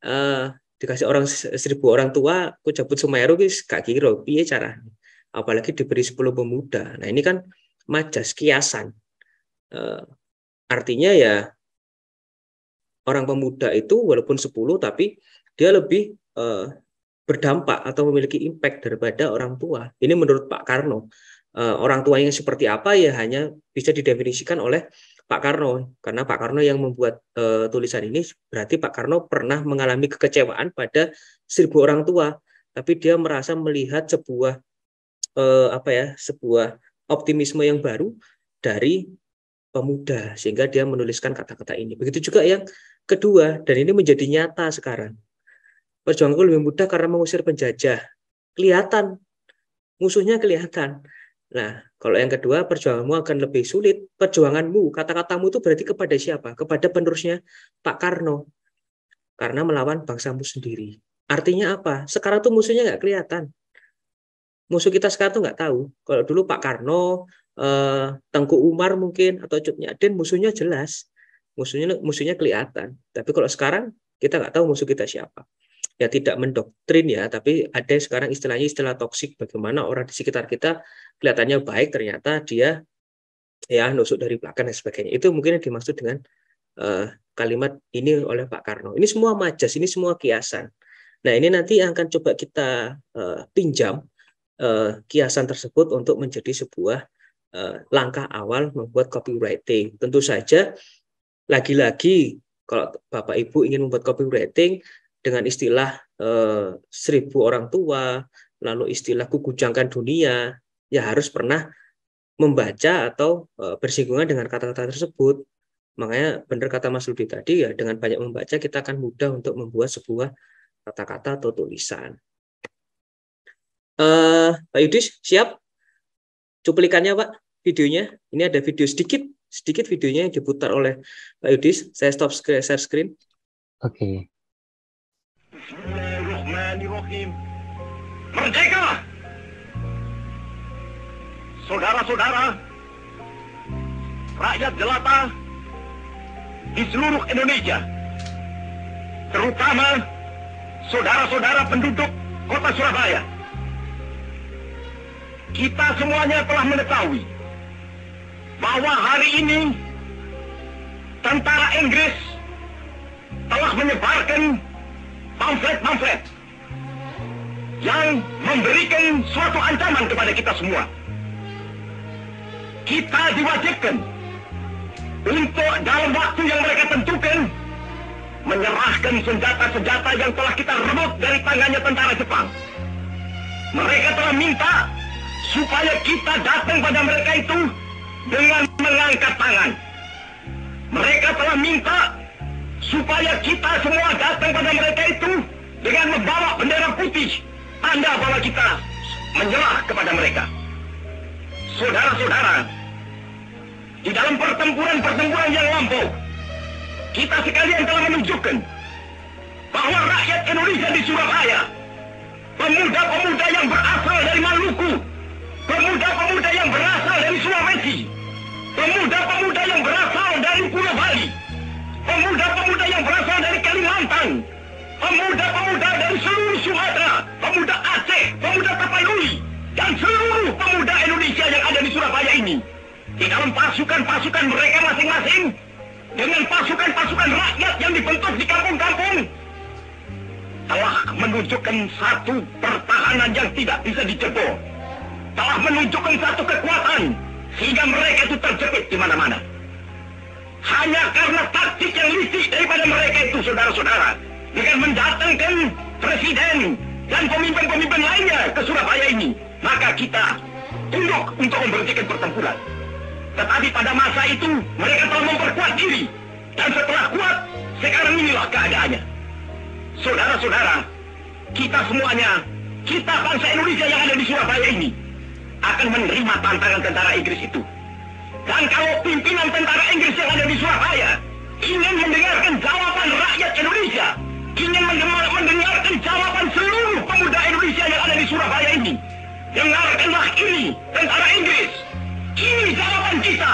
Eh, dikasih orang seribu orang tua aku cabut Semeru ya, guys gak kira piye cara apalagi diberi sepuluh pemuda nah ini kan majas kiasan uh, artinya ya orang pemuda itu walaupun sepuluh tapi dia lebih uh, berdampak atau memiliki impact daripada orang tua. Ini menurut Pak Karno. Uh, orang tua yang seperti apa ya hanya bisa didefinisikan oleh Pak Karno karena Pak Karno yang membuat e, tulisan ini berarti Pak Karno pernah mengalami kekecewaan pada seribu orang tua tapi dia merasa melihat sebuah e, apa ya sebuah optimisme yang baru dari pemuda sehingga dia menuliskan kata-kata ini begitu juga yang kedua dan ini menjadi nyata sekarang perjuanganku lebih mudah karena mengusir penjajah kelihatan musuhnya kelihatan Nah, kalau yang kedua, perjuanganmu akan lebih sulit. Perjuanganmu, kata-katamu itu berarti kepada siapa? Kepada penerusnya Pak Karno. Karena melawan bangsamu sendiri. Artinya apa? Sekarang tuh musuhnya nggak kelihatan. Musuh kita sekarang tuh nggak tahu. Kalau dulu Pak Karno, eh, Tengku Umar mungkin, atau Cut Nyadin, musuhnya jelas. Musuhnya musuhnya kelihatan. Tapi kalau sekarang, kita nggak tahu musuh kita siapa ya tidak mendoktrin ya, tapi ada sekarang istilahnya istilah toksik bagaimana orang di sekitar kita kelihatannya baik ternyata dia ya nusuk dari belakang dan sebagainya. Itu mungkin yang dimaksud dengan uh, kalimat ini oleh Pak Karno. Ini semua majas, ini semua kiasan. Nah, ini nanti yang akan coba kita uh, pinjam uh, kiasan tersebut untuk menjadi sebuah uh, langkah awal membuat copywriting. Tentu saja lagi-lagi kalau Bapak Ibu ingin membuat copywriting, dengan istilah eh, seribu orang tua, lalu istilah kukujangkan dunia, ya harus pernah membaca atau eh, bersinggungan dengan kata-kata tersebut. Makanya benar kata Mas Ludi tadi ya dengan banyak membaca kita akan mudah untuk membuat sebuah kata-kata atau tulisan. Eh, Pak Yudis siap? Cuplikannya Pak, videonya. Ini ada video sedikit, sedikit videonya yang diputar oleh Pak Yudis. Saya stop share screen. Oke. Okay. Bismillahirrahmanirrahim. Merdeka! Saudara-saudara, rakyat jelata di seluruh Indonesia, terutama saudara-saudara penduduk kota Surabaya, kita semuanya telah mengetahui bahwa hari ini tentara Inggris telah menyebarkan pamflet-pamflet yang memberikan suatu ancaman kepada kita semua. Kita diwajibkan untuk dalam waktu yang mereka tentukan menyerahkan senjata-senjata yang telah kita rebut dari tangannya tentara Jepang. Mereka telah minta supaya kita datang pada mereka itu dengan mengangkat tangan. Mereka telah minta supaya kita semua datang pada mereka itu dengan membawa bendera putih tanda bahwa kita menyerah kepada mereka. Saudara-saudara, di dalam pertempuran-pertempuran yang lampau, kita sekalian telah menunjukkan bahwa rakyat Indonesia di Surabaya, pemuda-pemuda yang berasal dari Maluku, pemuda-pemuda yang berasal dari Sulawesi, pemuda-pemuda yang berasal dari Pulau Bali, pemuda-pemuda yang berasal dari Kalimantan, pemuda-pemuda dari seluruh Sumatera, pemuda Aceh, pemuda Tapanuli, dan seluruh pemuda Indonesia yang ada di Surabaya ini. Di dalam pasukan-pasukan mereka masing-masing, dengan pasukan-pasukan rakyat yang dibentuk di kampung-kampung, telah menunjukkan satu pertahanan yang tidak bisa dijebol. Telah menunjukkan satu kekuatan, sehingga mereka itu terjepit di mana-mana hanya karena taktik yang licik daripada mereka itu saudara-saudara dengan mendatangkan presiden dan pemimpin-pemimpin lainnya ke Surabaya ini maka kita tunduk untuk memberhentikan pertempuran tetapi pada masa itu mereka telah memperkuat diri dan setelah kuat sekarang inilah keadaannya saudara-saudara kita semuanya kita bangsa Indonesia yang ada di Surabaya ini akan menerima tantangan tentara Inggris itu dan kalau pimpinan tentara Inggris yang ada di Surabaya ingin mendengarkan jawaban rakyat Indonesia, ingin mendengarkan jawaban seluruh pemuda Indonesia yang ada di Surabaya ini, yang dengarkanlah ini tentara Inggris. Ini jawaban kita.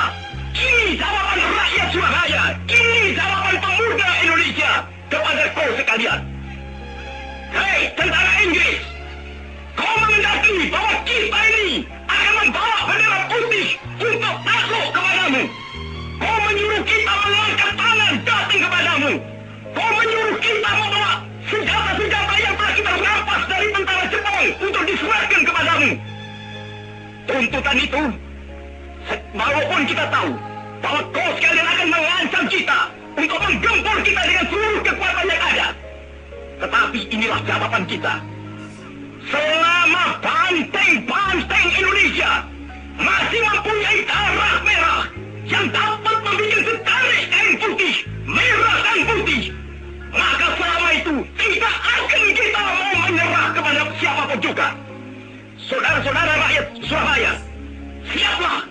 Ini jawaban rakyat Surabaya. Ini jawaban pemuda Indonesia kepada kau sekalian. Hei, tentara Inggris! kau menghendaki bahwa kita ini akan membawa bendera putih untuk takluk kepadamu. Kau menyuruh kita mengangkat tangan datang kepadamu. Kau menyuruh kita membawa senjata-senjata yang telah kita rampas dari tentara Jepang untuk diserahkan kepadamu. Tuntutan itu, walaupun kita tahu bahwa kau sekalian akan mengancam kita untuk menggempur kita dengan seluruh kekuatan yang ada. Tetapi inilah jawaban kita selama banteng-banteng Indonesia masih mempunyai darah merah yang dapat membuat setarik dan putih, merah dan putih, maka selama itu tidak akan kita mau menyerah kepada siapapun juga. Saudara-saudara rakyat Surabaya, siaplah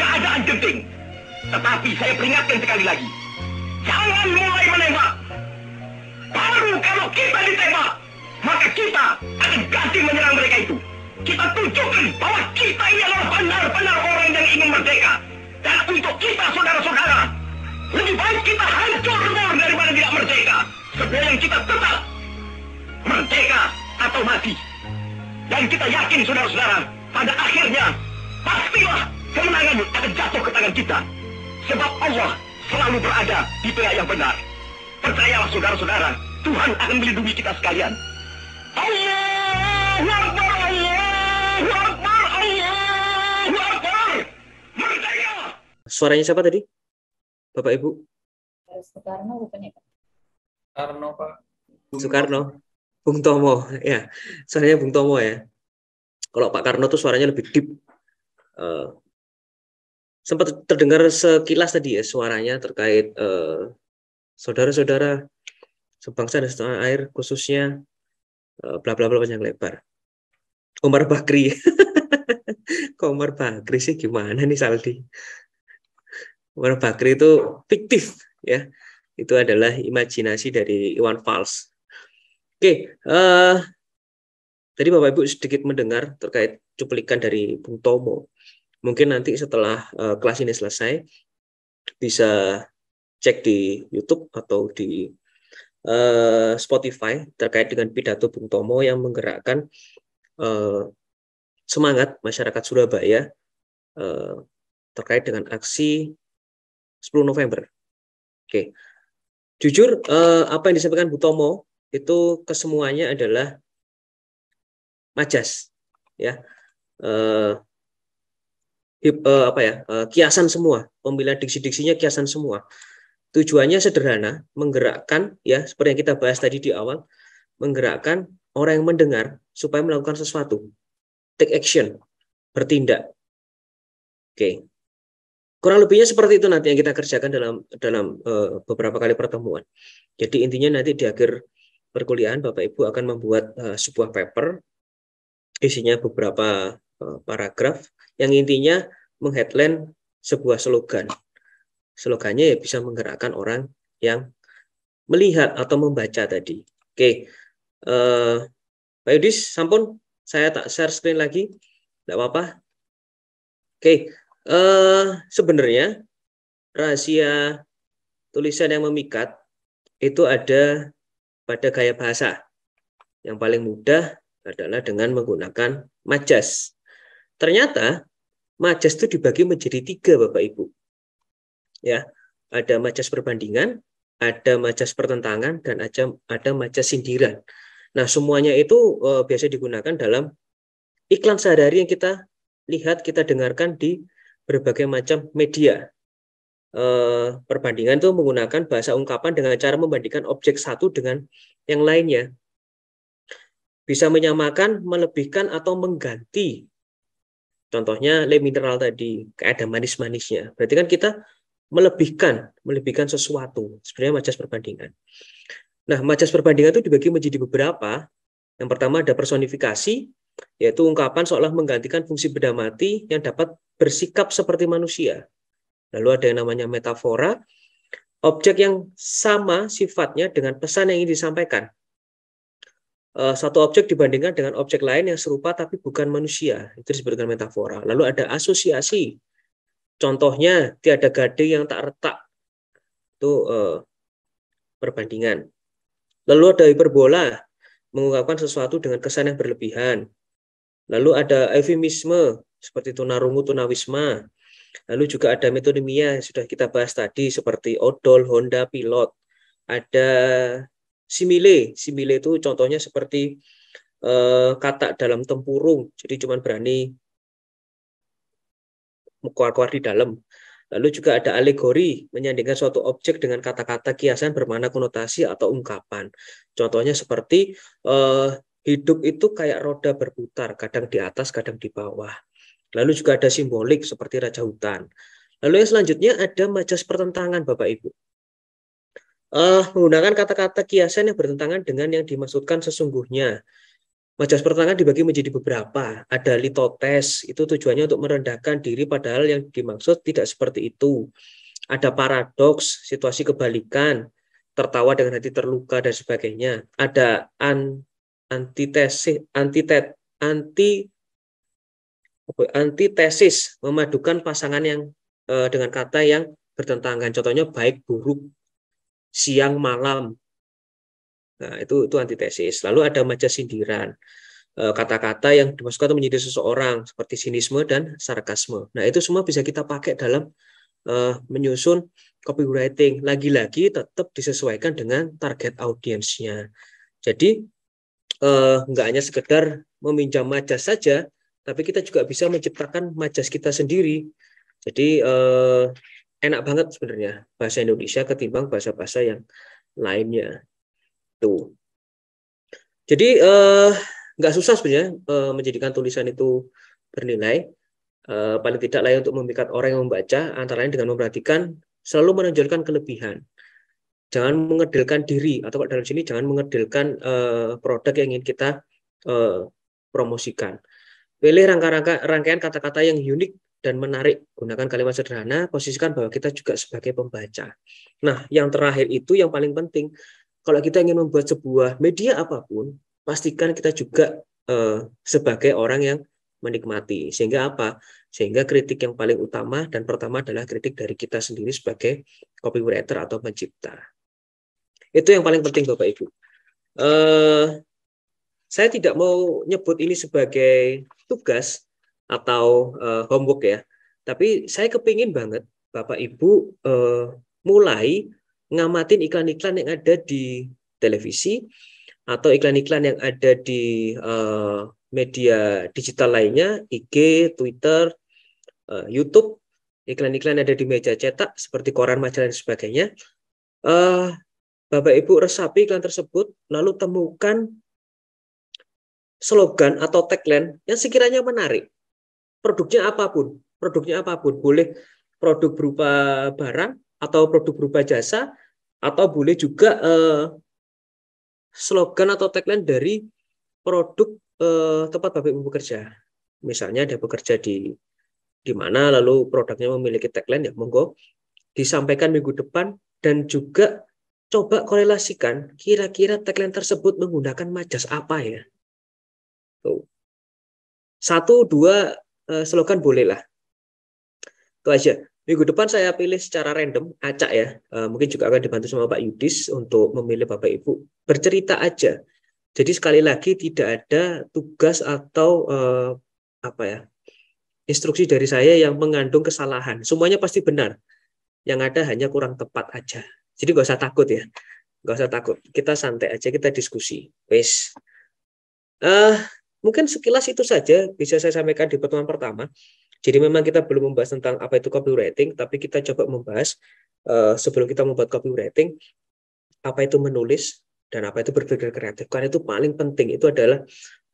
keadaan genting. Tetapi saya peringatkan sekali lagi, jangan mulai menembak. Baru kalau kita ditembak, maka kita akan ganti menyerang mereka itu. Kita tunjukkan bahwa kita ini adalah benar-benar orang yang ingin merdeka. Dan untuk kita, saudara-saudara, lebih baik kita hancur mur daripada tidak merdeka. Sebelum kita tetap merdeka atau mati. Dan kita yakin, saudara-saudara, pada akhirnya pastilah kemenangan akan jatuh ke tangan kita. Sebab Allah selalu berada di pihak yang benar. Percayalah, saudara-saudara, Tuhan akan melindungi kita sekalian. Suaranya siapa tadi? Bapak Ibu? Soekarno bukannya Pak? Soekarno Pak. Soekarno. Bung Tomo, ya. Suaranya Bung Tomo ya. Kalau Pak Karno tuh suaranya lebih deep. Uh, sempat terdengar sekilas tadi ya suaranya terkait eh, saudara-saudara uh, sebangsa dan setanah air khususnya Eh, bla bla bla panjang lebar. Omar Bakri. Kok Omar Bakri sih gimana nih Saldi? Omar Bakri itu fiktif ya. Itu adalah imajinasi dari Iwan Fals. Oke, uh, tadi Bapak Ibu sedikit mendengar terkait cuplikan dari Bung Tomo. Mungkin nanti setelah uh, kelas ini selesai bisa cek di YouTube atau di uh, Spotify terkait dengan pidato Bung Tomo yang menggerakkan uh, semangat masyarakat Surabaya uh, terkait dengan aksi 10 November. Oke, jujur uh, apa yang disampaikan Bung Tomo itu kesemuanya adalah majas, ya. Uh, hip, uh, apa ya uh, kiasan semua pembelian diksi-diksinya kiasan semua Tujuannya sederhana, menggerakkan ya seperti yang kita bahas tadi di awal, menggerakkan orang yang mendengar supaya melakukan sesuatu. Take action, bertindak. Oke. Kurang lebihnya seperti itu nanti yang kita kerjakan dalam dalam uh, beberapa kali pertemuan. Jadi intinya nanti di akhir perkuliahan Bapak Ibu akan membuat uh, sebuah paper isinya beberapa uh, paragraf yang intinya mengheadline sebuah slogan slogannya ya bisa menggerakkan orang yang melihat atau membaca tadi. Oke, okay. Eh, Pak Yudis, sampun saya tak share screen lagi, tidak apa-apa. Oke, okay. Eh, sebenarnya rahasia tulisan yang memikat itu ada pada gaya bahasa. Yang paling mudah adalah dengan menggunakan majas. Ternyata majas itu dibagi menjadi tiga, Bapak Ibu ya ada majas perbandingan ada majas pertentangan dan ada ada majas sindiran nah semuanya itu uh, biasa digunakan dalam iklan sehari-hari yang kita lihat kita dengarkan di berbagai macam media uh, perbandingan itu menggunakan bahasa ungkapan dengan cara membandingkan objek satu dengan yang lainnya bisa menyamakan, melebihkan, atau mengganti. Contohnya le mineral tadi, ada manis-manisnya. Berarti kan kita melebihkan melebihkan sesuatu sebenarnya majas perbandingan nah majas perbandingan itu dibagi menjadi beberapa yang pertama ada personifikasi yaitu ungkapan seolah menggantikan fungsi benda mati yang dapat bersikap seperti manusia lalu ada yang namanya metafora objek yang sama sifatnya dengan pesan yang ingin disampaikan eh, satu objek dibandingkan dengan objek lain yang serupa tapi bukan manusia itu disebut dengan metafora lalu ada asosiasi Contohnya tiada gading yang tak retak. Itu eh, perbandingan. Lalu ada hiperbola, mengungkapkan sesuatu dengan kesan yang berlebihan. Lalu ada eufemisme seperti tunarungu, tunawisma. Lalu juga ada metonimia yang sudah kita bahas tadi seperti odol, honda, pilot. Ada simile. Simile itu contohnya seperti eh, kata dalam tempurung. Jadi cuma berani keluar-keluar di dalam. Lalu juga ada alegori, menyandingkan suatu objek dengan kata-kata kiasan bermakna konotasi atau ungkapan. Contohnya seperti eh, hidup itu kayak roda berputar, kadang di atas, kadang di bawah. Lalu juga ada simbolik seperti raja hutan. Lalu yang selanjutnya ada majas pertentangan Bapak Ibu. Eh, menggunakan kata-kata kiasan yang bertentangan dengan yang dimaksudkan sesungguhnya. Majas pertengahan dibagi menjadi beberapa. Ada litotes, itu tujuannya untuk merendahkan diri padahal yang dimaksud tidak seperti itu. Ada paradoks, situasi kebalikan, tertawa dengan hati terluka dan sebagainya. Ada an, antitesis, antitet, anti antitesis memadukan pasangan yang e, dengan kata yang bertentangan. Contohnya baik buruk, siang malam, Nah, itu itu antitesis. Lalu ada majas sindiran. Eh, kata-kata yang dimasukkan atau menyindir seseorang seperti sinisme dan sarkasme. Nah, itu semua bisa kita pakai dalam uh, menyusun copywriting. Lagi-lagi tetap disesuaikan dengan target audiensnya. Jadi uh, nggak hanya sekedar meminjam majas saja, tapi kita juga bisa menciptakan majas kita sendiri. Jadi uh, enak banget sebenarnya bahasa Indonesia ketimbang bahasa-bahasa yang lainnya itu. Jadi eh, nggak susah sebenarnya eh, menjadikan tulisan itu bernilai. Eh, paling tidak layak untuk memikat orang yang membaca, antara lain dengan memperhatikan selalu menonjolkan kelebihan. Jangan mengedilkan diri atau dalam sini jangan mengedilkan eh, produk yang ingin kita eh, promosikan. Pilih rangka-rangka rangkaian kata-kata yang unik dan menarik. Gunakan kalimat sederhana, posisikan bahwa kita juga sebagai pembaca. Nah, yang terakhir itu yang paling penting, kalau kita ingin membuat sebuah media apapun, pastikan kita juga eh, sebagai orang yang menikmati. Sehingga apa? Sehingga kritik yang paling utama dan pertama adalah kritik dari kita sendiri sebagai copywriter atau pencipta. Itu yang paling penting Bapak Ibu. Eh, saya tidak mau nyebut ini sebagai tugas atau eh, homework ya, tapi saya kepingin banget Bapak Ibu eh, mulai ngamatin iklan-iklan yang ada di televisi atau iklan-iklan yang ada di uh, media digital lainnya, IG, Twitter, uh, YouTube, iklan-iklan ada di meja cetak seperti koran, majalah dan sebagainya. Uh, Bapak Ibu resapi iklan tersebut, lalu temukan slogan atau tagline yang sekiranya menarik. Produknya apapun, produknya apapun, boleh produk berupa barang atau produk berupa jasa atau boleh juga uh, slogan atau tagline dari produk uh, tempat Bapak Ibu bekerja. Misalnya ada bekerja di di mana lalu produknya memiliki tagline ya monggo disampaikan minggu depan dan juga coba korelasikan kira-kira tagline tersebut menggunakan majas apa ya. Tuh. Satu dua uh, slogan bolehlah. Itu aja. Minggu depan saya pilih secara random, acak ya. Eh, mungkin juga akan dibantu sama Pak Yudis untuk memilih Bapak Ibu. Bercerita aja. Jadi sekali lagi tidak ada tugas atau eh, apa ya instruksi dari saya yang mengandung kesalahan. Semuanya pasti benar. Yang ada hanya kurang tepat aja. Jadi nggak usah takut ya. Nggak usah takut. Kita santai aja, kita diskusi. Wes. Uh, eh, mungkin sekilas itu saja bisa saya sampaikan di pertemuan pertama. Jadi memang kita belum membahas tentang apa itu copywriting, tapi kita coba membahas uh, sebelum kita membuat copywriting, apa itu menulis dan apa itu berpikir kreatif. Karena itu paling penting, itu adalah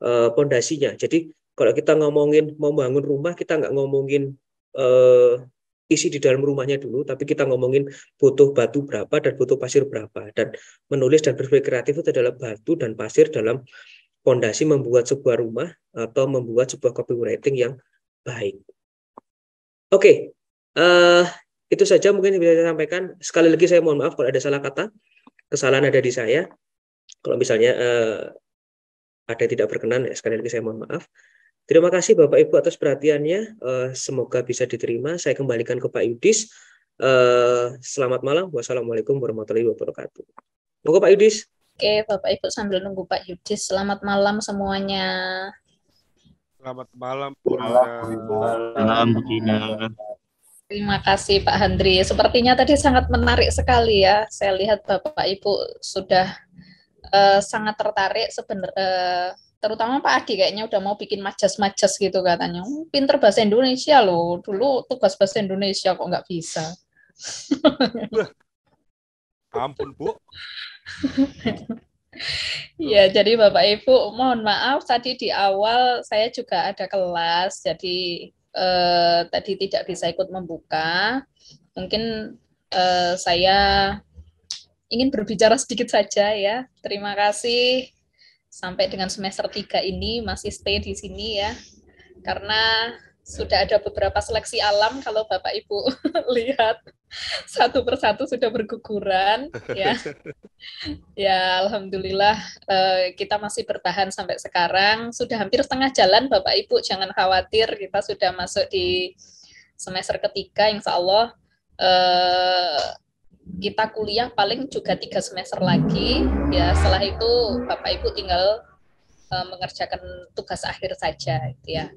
eh, pondasinya. Uh, Jadi kalau kita ngomongin mau bangun rumah, kita nggak ngomongin uh, isi di dalam rumahnya dulu, tapi kita ngomongin butuh batu berapa dan butuh pasir berapa. Dan menulis dan berpikir kreatif itu adalah batu dan pasir dalam pondasi membuat sebuah rumah atau membuat sebuah copywriting yang baik. Oke, okay. uh, eh, itu saja mungkin yang bisa saya sampaikan. Sekali lagi saya mohon maaf kalau ada salah kata, kesalahan ada di saya. Kalau misalnya uh, ada yang tidak berkenan, ya sekali lagi saya mohon maaf. Terima kasih Bapak Ibu atas perhatiannya. Uh, semoga bisa diterima. Saya kembalikan ke Pak Yudis. Uh, selamat malam. Wassalamualaikum warahmatullahi wabarakatuh. Moga Pak Yudis. Oke, Bapak Ibu sambil nunggu Pak Yudis. Selamat malam semuanya. Selamat malam. Malam, Bu Ina. Terima kasih Pak Hendri. Sepertinya tadi sangat menarik sekali ya. Saya lihat Bapak Ibu sudah uh, sangat tertarik sebenarnya uh, eh, terutama Pak Adi kayaknya udah mau bikin majas-majas gitu katanya. Oh, pinter bahasa Indonesia loh. Dulu tugas bahasa Indonesia kok nggak bisa. Ampun, Bu. Iya, jadi Bapak Ibu, mohon maaf tadi di awal saya juga ada kelas, jadi eh, tadi tidak bisa ikut membuka. Mungkin eh, saya ingin berbicara sedikit saja ya. Terima kasih sampai dengan semester 3 ini masih stay di sini ya. Karena sudah ada beberapa seleksi alam kalau Bapak Ibu lihat satu persatu sudah berguguran ya. Ya, alhamdulillah eh, kita masih bertahan sampai sekarang. Sudah hampir setengah jalan Bapak Ibu, jangan khawatir kita sudah masuk di semester ketiga insya Allah eh, kita kuliah paling juga tiga semester lagi ya setelah itu Bapak Ibu tinggal eh, mengerjakan tugas akhir saja gitu ya.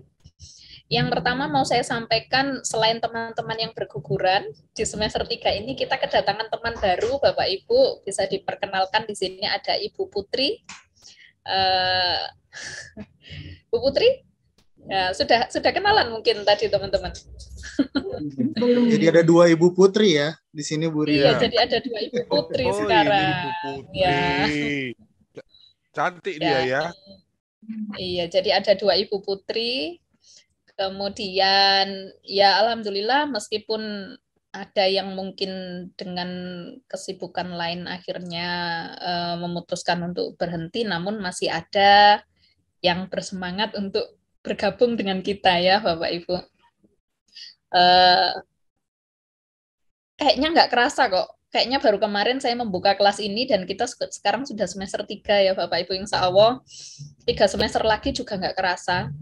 Yang pertama mau saya sampaikan selain teman-teman yang berguguran di semester 3 ini kita kedatangan teman baru Bapak Ibu bisa diperkenalkan di sini ada Ibu Putri. Uh, Putri ya, sudah sudah kenalan mungkin tadi teman-teman. jadi ada dua Ibu Putri ya di sini Bu Ria. Iya, jadi ada dua Ibu Putri oh, iya, sekarang. Ibu Putri. Ya. Cantik ya. dia ya. Iya, jadi ada dua Ibu Putri kemudian ya alhamdulillah meskipun ada yang mungkin dengan kesibukan lain akhirnya uh, memutuskan untuk berhenti namun masih ada yang bersemangat untuk bergabung dengan kita ya Bapak Ibu. Uh, kayaknya nggak kerasa kok. Kayaknya baru kemarin saya membuka kelas ini dan kita sekarang sudah semester tiga ya Bapak Ibu Insya Allah. Tiga semester lagi juga nggak kerasa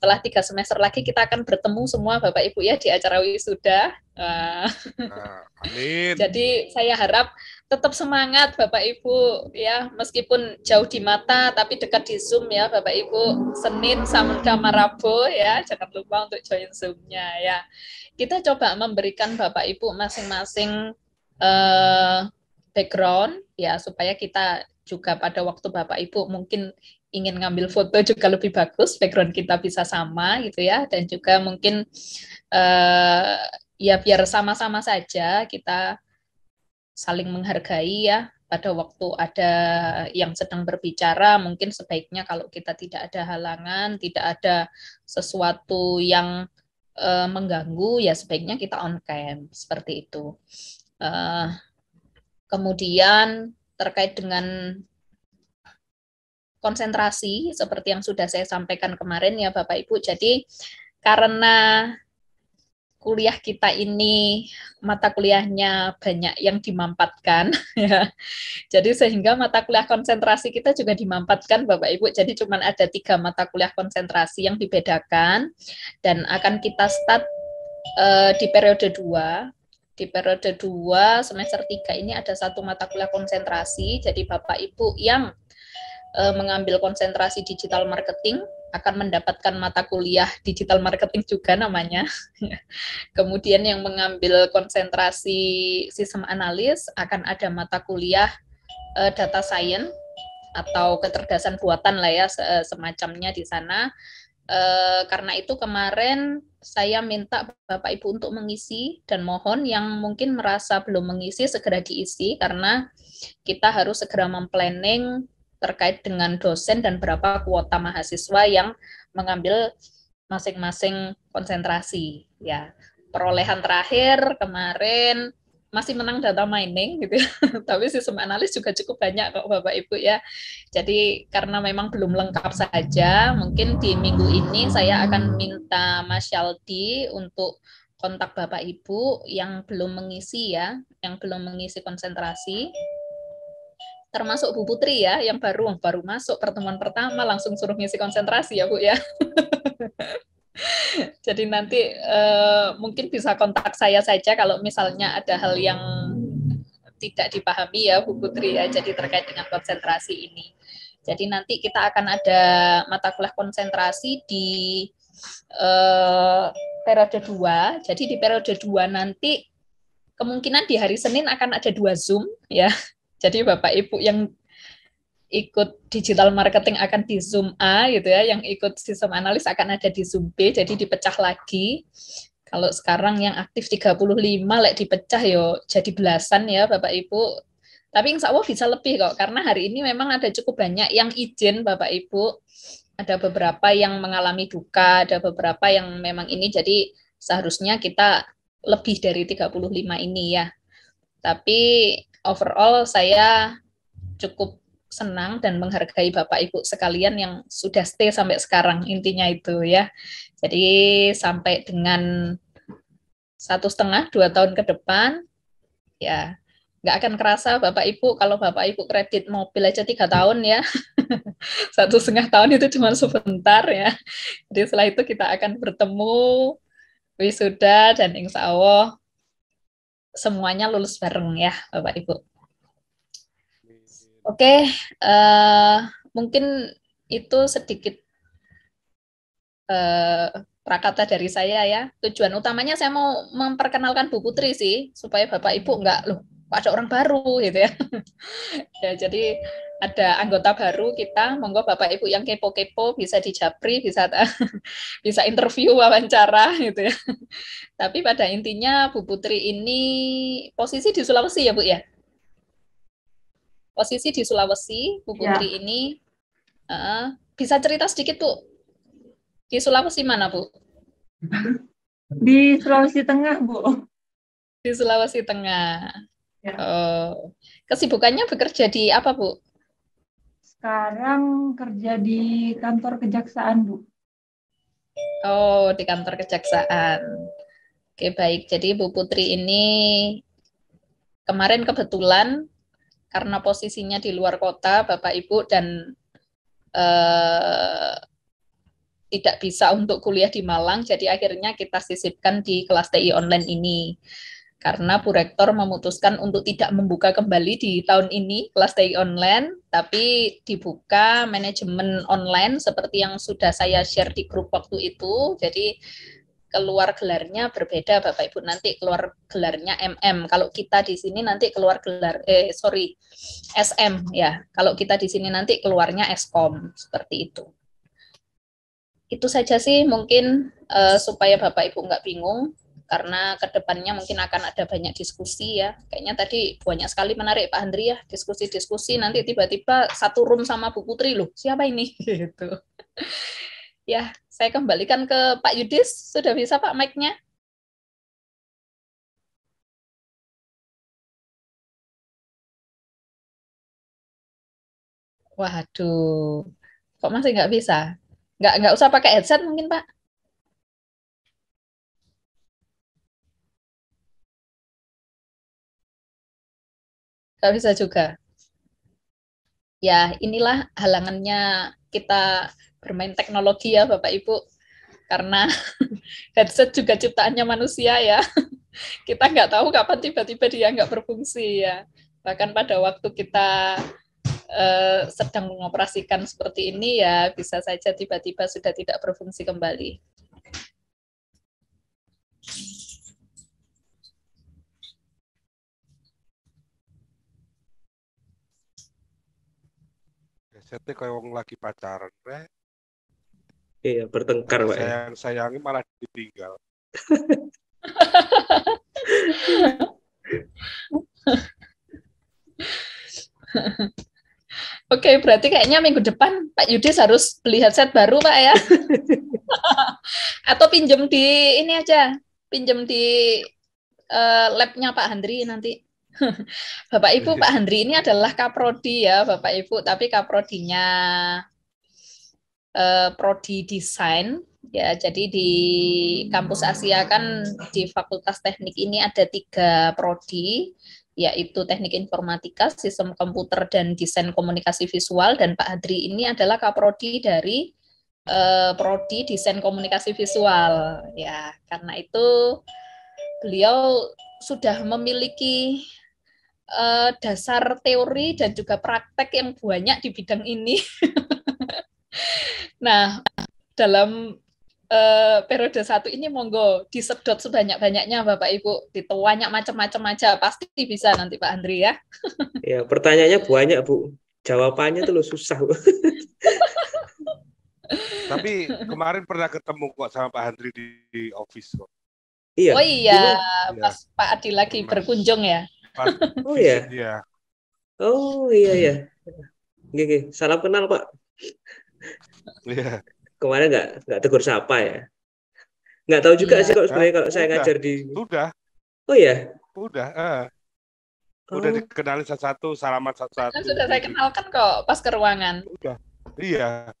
setelah tiga semester lagi kita akan bertemu semua Bapak Ibu ya di acara wisuda. Nah, amin. Jadi saya harap tetap semangat Bapak Ibu ya meskipun jauh di mata tapi dekat di Zoom ya Bapak Ibu Senin sama Rabu ya jangan lupa untuk join Zoom-nya ya. Kita coba memberikan Bapak Ibu masing-masing uh, background ya supaya kita juga pada waktu Bapak Ibu mungkin ingin ngambil foto juga lebih bagus, background kita bisa sama gitu ya, dan juga mungkin uh, ya biar sama-sama saja kita saling menghargai ya. Pada waktu ada yang sedang berbicara, mungkin sebaiknya kalau kita tidak ada halangan, tidak ada sesuatu yang uh, mengganggu, ya sebaiknya kita on cam seperti itu. Uh, kemudian terkait dengan konsentrasi seperti yang sudah saya sampaikan kemarin ya Bapak Ibu. Jadi karena kuliah kita ini mata kuliahnya banyak yang dimampatkan ya. Jadi sehingga mata kuliah konsentrasi kita juga dimampatkan Bapak Ibu. Jadi cuma ada tiga mata kuliah konsentrasi yang dibedakan dan akan kita start uh, di periode 2 di periode 2 semester 3 ini ada satu mata kuliah konsentrasi. Jadi Bapak Ibu yang Eh, mengambil konsentrasi digital marketing akan mendapatkan mata kuliah digital marketing juga namanya. Kemudian yang mengambil konsentrasi sistem analis akan ada mata kuliah eh, data science atau kecerdasan buatan lah ya eh, semacamnya di sana. karena itu kemarin saya minta Bapak Ibu untuk mengisi dan mohon yang mungkin merasa belum mengisi segera diisi karena kita harus segera memplanning terkait dengan dosen dan berapa kuota mahasiswa yang mengambil masing-masing konsentrasi ya perolehan terakhir kemarin masih menang data mining gitu ya, tapi sistem analis juga cukup banyak kok bapak ibu ya jadi karena memang belum lengkap saja mungkin di minggu ini saya akan minta Mas Yaldi untuk kontak bapak ibu yang belum mengisi ya yang belum mengisi konsentrasi termasuk Bu Putri ya yang baru baru masuk pertemuan pertama langsung suruh ngisi konsentrasi ya Bu ya. Jadi nanti uh, mungkin bisa kontak saya saja kalau misalnya ada hal yang tidak dipahami ya Bu Putri ya. Jadi terkait dengan konsentrasi ini. Jadi nanti kita akan ada mata kuliah konsentrasi di uh, periode 2. Jadi di periode 2 nanti kemungkinan di hari Senin akan ada dua Zoom ya. Jadi Bapak Ibu yang ikut digital marketing akan di Zoom A gitu ya, yang ikut sistem analis akan ada di Zoom B, jadi dipecah lagi. Kalau sekarang yang aktif 35 lek dipecah yo jadi belasan ya Bapak Ibu. Tapi insya Allah bisa lebih kok, karena hari ini memang ada cukup banyak yang izin Bapak Ibu. Ada beberapa yang mengalami duka, ada beberapa yang memang ini jadi seharusnya kita lebih dari 35 ini ya. Tapi overall saya cukup senang dan menghargai Bapak Ibu sekalian yang sudah stay sampai sekarang intinya itu ya. Jadi sampai dengan satu setengah dua tahun ke depan ya nggak akan kerasa Bapak Ibu kalau Bapak Ibu kredit mobil aja tiga tahun ya satu setengah tahun itu cuma sebentar ya jadi setelah itu kita akan bertemu wisuda dan insya Allah semuanya lulus bareng ya Bapak Ibu. Oke, uh, mungkin itu sedikit uh, prakata dari saya ya. Tujuan utamanya saya mau memperkenalkan Bu Putri sih, supaya Bapak Ibu nggak loh ada orang baru gitu ya. ya jadi ada anggota baru kita monggo Bapak Ibu yang kepo-kepo bisa dijapri bisa bisa interview wawancara gitu ya. Tapi pada intinya Bu Putri ini posisi di Sulawesi ya Bu ya. Posisi di Sulawesi Bu ya. Putri ya. ini uh, bisa cerita sedikit Bu di Sulawesi mana Bu? Di Sulawesi Tengah Bu. Di Sulawesi Tengah. Ya. Oh. Kesibukannya bekerja di apa, Bu? Sekarang kerja di kantor kejaksaan, Bu. Oh, di kantor kejaksaan. Oke, baik. Jadi Bu Putri ini kemarin kebetulan karena posisinya di luar kota, Bapak Ibu dan eh, tidak bisa untuk kuliah di Malang, jadi akhirnya kita sisipkan di kelas TI online ini karena Bu Rektor memutuskan untuk tidak membuka kembali di tahun ini kelas day online, tapi dibuka manajemen online seperti yang sudah saya share di grup waktu itu. Jadi keluar gelarnya berbeda Bapak Ibu nanti keluar gelarnya MM. Kalau kita di sini nanti keluar gelar eh sorry SM ya. Kalau kita di sini nanti keluarnya Skom seperti itu. Itu saja sih mungkin uh, supaya Bapak Ibu nggak bingung karena kedepannya mungkin akan ada banyak diskusi ya. Kayaknya tadi banyak sekali menarik Pak Andri ya, diskusi-diskusi nanti tiba-tiba satu room sama Bu Putri loh, siapa ini gitu. ya, saya kembalikan ke Pak Yudis, sudah bisa Pak mic-nya? Waduh, kok masih nggak bisa? Nggak, nggak usah pakai headset mungkin Pak? nggak bisa juga ya inilah halangannya kita bermain teknologi ya Bapak Ibu karena headset juga ciptaannya manusia ya kita nggak tahu kapan tiba-tiba dia nggak berfungsi ya bahkan pada waktu kita eh, sedang mengoperasikan seperti ini ya bisa saja tiba-tiba sudah tidak berfungsi kembali. sete kayak orang lagi pacaran re. Iya, bertengkar, Pak. Ya. Sayang, sayangi malah ditinggal. Oke, berarti kayaknya minggu depan Pak Yudis harus beli headset baru, Pak ya. Atau pinjem di ini aja, pinjem di uh, labnya Pak Hendri nanti. Bapak Ibu Pak Handri ini adalah kaprodi ya Bapak Ibu, tapi kaprodinya eh, prodi desain ya. Jadi di kampus Asia kan di Fakultas Teknik ini ada tiga prodi yaitu teknik informatika, sistem komputer dan desain komunikasi visual dan Pak Hadri ini adalah kaprodi dari eh, prodi desain komunikasi visual ya. Karena itu beliau sudah memiliki uh, dasar teori dan juga praktek yang banyak di bidang ini. nah, dalam uh, periode satu ini monggo disedot sebanyak-banyaknya Bapak Ibu, ditewanyak macam-macam aja pasti bisa nanti Pak Andri ya. ya, pertanyaannya banyak Bu. Jawabannya tuh lo susah. Tapi kemarin pernah ketemu kok sama Pak Andri di, office kok. Iya. Oh iya, iya. pas iya. Pak Adi lagi berkunjung ya oh iya. Dia. Oh iya iya. Gigi, salam kenal Pak. Iya. Kemarin nggak nggak tegur siapa ya. Nggak tahu juga ya, sih kalau sebenarnya kalau saya ngajar di. Sudah. Oh iya. Sudah. Uh. Eh. Udah oh. satu-satu, salamat satu-satu. Nah, sudah saya kenalkan kok pas ke ruangan. Udah. Iya.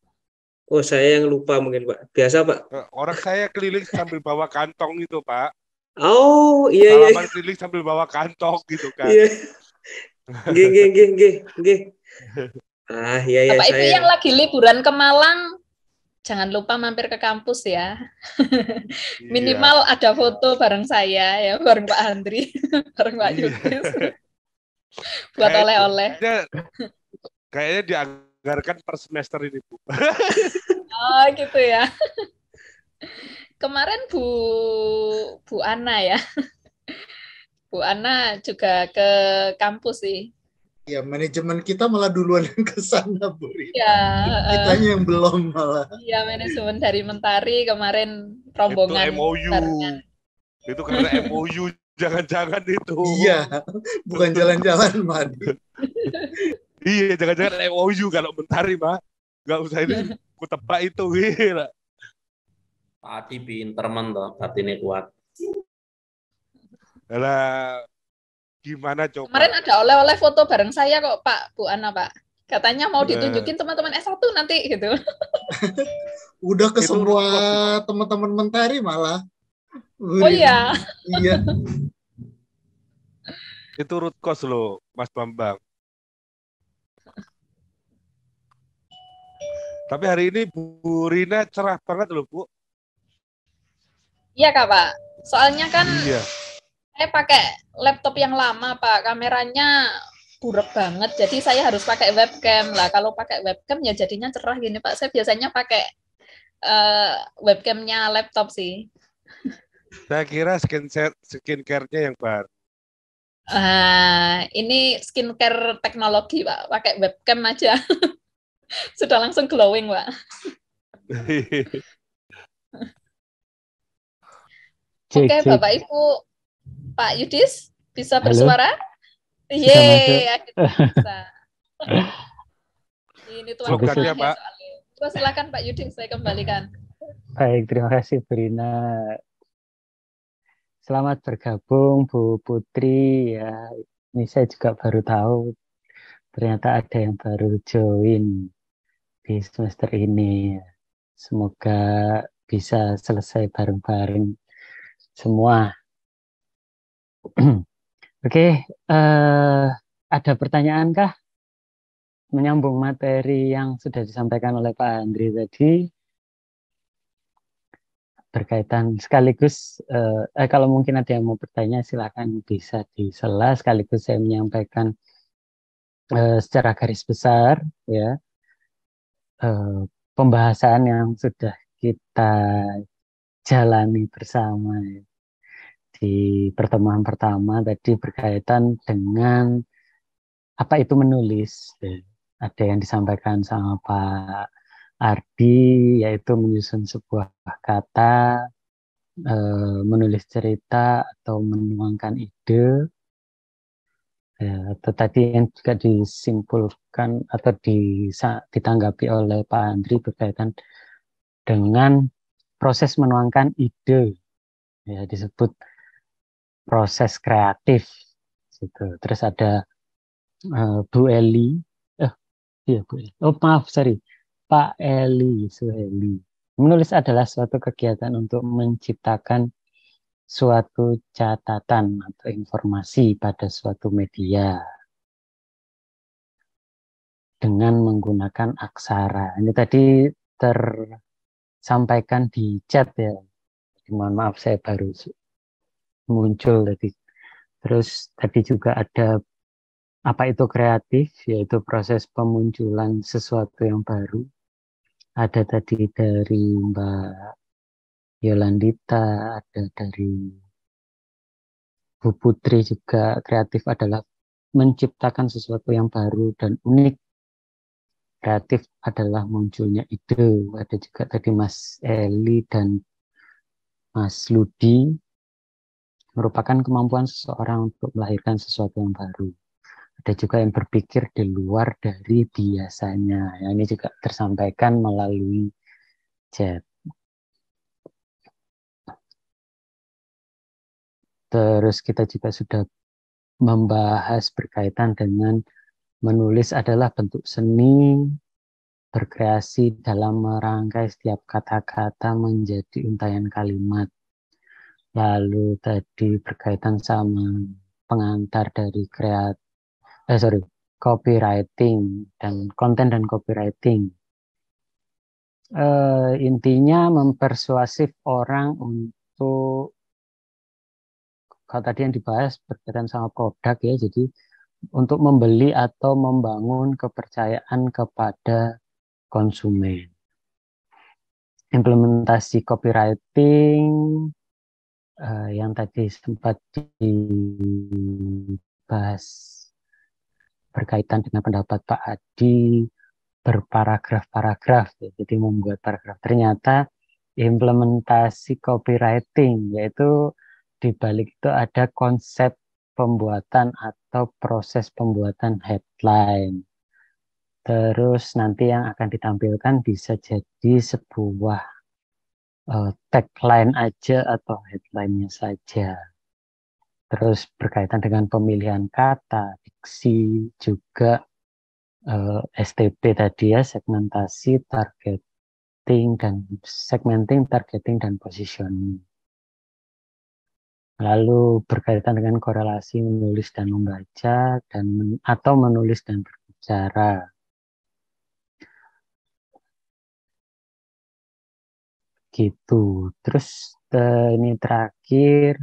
Oh, saya yang lupa mungkin, Pak. Biasa, Pak. Eh, orang saya keliling sambil bawa kantong itu, Pak. Oh iya iya. Salaman keliling sambil bawa kantong gitu kan. Iya. Gih gih gih gih gih. Ah iya iya. Bapak saya... Ibu yang lagi liburan ke Malang, jangan lupa mampir ke kampus ya. Iya. Minimal iya. ada foto bareng saya ya, bareng Pak Andri, bareng Pak iya. Yudis. Buat oleh-oleh. Kayaknya, kayaknya dianggarkan per semester ini bu. oh gitu ya kemarin Bu Bu Ana ya. Bu Ana juga ke kampus sih. Ya, manajemen kita malah duluan yang ke sana, Bu. Iya. Kitanya eh. uh, yang belum malah. Iya, manajemen dari Mentari kemarin rombongan. Itu MOU. Karena... Itu karena MOU jangan-jangan itu. Iya, bukan jalan-jalan, Man. iya, jangan-jangan MOU kalau Mentari, Pak. Enggak usah ini, ku tebak itu, gila. Pak Adi pinter men toh, batinnya kuat. Lah gimana coba? Kemarin ada oleh-oleh foto bareng saya kok Pak, Bu Ana Pak. Katanya mau ditunjukin teman-teman S1 nanti gitu. Udah ke semua teman-teman mentari malah. Oh oh iya. Iya. Itu root cause loh, Mas Bambang. Tapi hari ini Bu Rina cerah banget loh, Bu. Iya kak Pak. Soalnya kan iya. saya pakai laptop yang lama Pak, kameranya buruk banget. Jadi saya harus pakai webcam lah. Kalau pakai webcam ya jadinya cerah gini Pak. Saya biasanya pakai uh, webcamnya laptop sih. Saya kira skincare skincare-nya yang baru. Uh, ini skincare teknologi Pak, pakai webcam aja. Sudah langsung glowing Pak. Oke, okay, Bapak Ibu, Pak Yudis bisa bersuara? Iya, akhirnya bisa. Ini tuan Pak. silakan Pak Yudis, saya kembalikan. Baik, terima kasih Brina. Selamat bergabung Bu Putri ya. Ini saya juga baru tahu ternyata ada yang baru join di semester ini. Semoga bisa selesai bareng-bareng semua. Oke, okay, uh, eh, ada pertanyaan kah? Menyambung materi yang sudah disampaikan oleh Pak Andri tadi berkaitan sekaligus uh, eh, kalau mungkin ada yang mau bertanya silakan bisa disela sekaligus saya menyampaikan uh, secara garis besar ya uh, pembahasan yang sudah kita jalani bersama ya di pertemuan pertama tadi berkaitan dengan apa itu menulis. Ada yang disampaikan sama Pak Ardi, yaitu menyusun sebuah kata, eh, menulis cerita atau menuangkan ide. Ya, atau tadi yang juga disimpulkan atau ditanggapi oleh Pak Andri berkaitan dengan proses menuangkan ide ya disebut proses kreatif gitu. Terus ada uh, Bu Eli, eh iya Bu Eli. Oh maaf sorry, Pak Eli Suheli. Menulis adalah suatu kegiatan untuk menciptakan suatu catatan atau informasi pada suatu media dengan menggunakan aksara. Ini tadi tersampaikan di chat ya. Mohon maaf saya baru muncul tadi. Terus tadi juga ada apa itu kreatif, yaitu proses pemunculan sesuatu yang baru. Ada tadi dari Mbak Yolandita, ada dari Bu Putri juga kreatif adalah menciptakan sesuatu yang baru dan unik. Kreatif adalah munculnya ide. Ada juga tadi Mas Eli dan Mas Ludi merupakan kemampuan seseorang untuk melahirkan sesuatu yang baru. Ada juga yang berpikir di luar dari biasanya. Ya, ini juga tersampaikan melalui chat. Terus kita juga sudah membahas berkaitan dengan menulis adalah bentuk seni berkreasi dalam merangkai setiap kata-kata menjadi untayan kalimat Lalu tadi berkaitan sama pengantar dari kreat eh sorry copywriting dan konten dan copywriting. Uh, intinya mempersuasif orang untuk kalau tadi yang dibahas berkaitan sama produk ya, jadi untuk membeli atau membangun kepercayaan kepada konsumen. Implementasi copywriting uh, yang tadi sempat dibahas berkaitan dengan pendapat Pak Adi berparagraf-paragraf jadi membuat paragraf ternyata implementasi copywriting yaitu di balik itu ada konsep pembuatan atau proses pembuatan headline terus nanti yang akan ditampilkan bisa jadi sebuah uh, tagline aja atau headline-nya saja. Terus berkaitan dengan pemilihan kata, diksi, juga uh, eh, STP tadi ya, segmentasi, targeting, dan segmenting, targeting, dan positioning. Lalu berkaitan dengan korelasi menulis dan membaca, dan atau menulis dan berbicara gitu terus eh, ini terakhir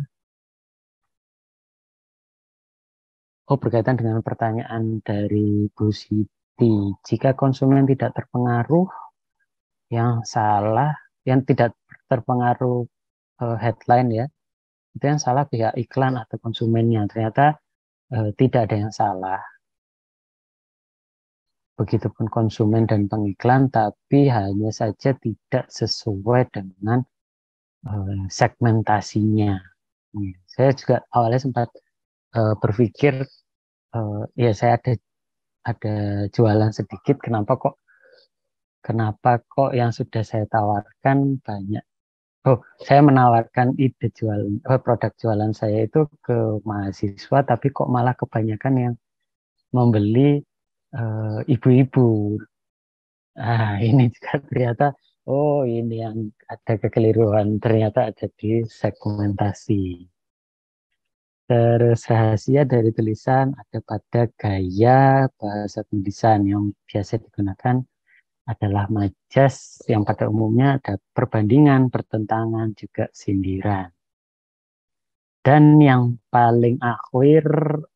Oh, berkaitan dengan pertanyaan dari Bu Siti. Jika konsumen tidak terpengaruh, yang salah, yang tidak terpengaruh eh, headline ya, itu yang salah pihak iklan atau konsumennya. Ternyata uh, tidak ada yang salah begitupun konsumen dan pengiklan, tapi hanya saja tidak sesuai dengan eh, segmentasinya. Iya, saya juga awalnya sempat eh, berpikir, eh, ya saya ada ada jualan sedikit, kenapa kok kenapa kok yang sudah saya tawarkan banyak oh saya menawarkan ide jualan produk jualan saya itu ke mahasiswa tapi kok malah kebanyakan yang membeli Eh, ibu-ibu. Uh, ah, ini juga ternyata oh ini yang ada kekeliruan ternyata ada di segmentasi. Terus rahasia dari tulisan ada pada gaya bahasa tulisan yang biasa digunakan adalah majas yang pada umumnya ada perbandingan, pertentangan, juga sindiran. Dan yang paling akhir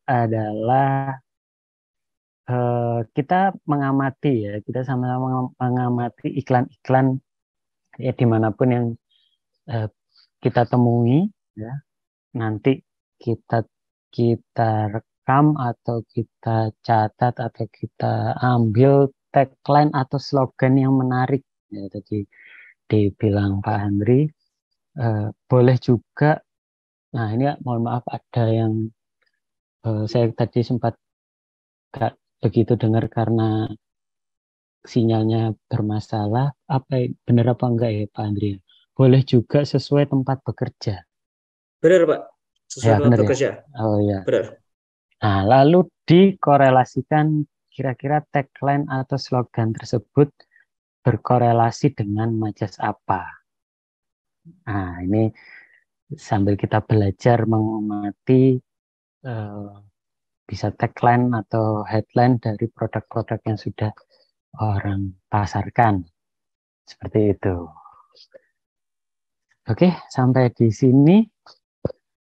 adalah Eh, kita mengamati ya, kita sama-sama mengamati iklan-iklan ya dimanapun yang uh, kita temui ya. Nanti kita kita rekam atau kita catat atau kita ambil tagline atau slogan yang menarik ya tadi dibilang Pak Andri uh, boleh juga nah ini mohon maaf ada yang uh, saya tadi sempat gak begitu dengar karena sinyalnya bermasalah apa benar apa enggak ya Pak Andri boleh juga sesuai tempat bekerja benar Pak sesuai ya, tempat ya? bekerja ya? oh ya benar nah lalu dikorelasikan kira-kira tagline atau slogan tersebut berkorelasi dengan majas apa nah ini sambil kita belajar mengamati uh, bisa tagline atau headline dari produk-produk yang sudah orang pasarkan. Seperti itu. Oke, sampai di sini.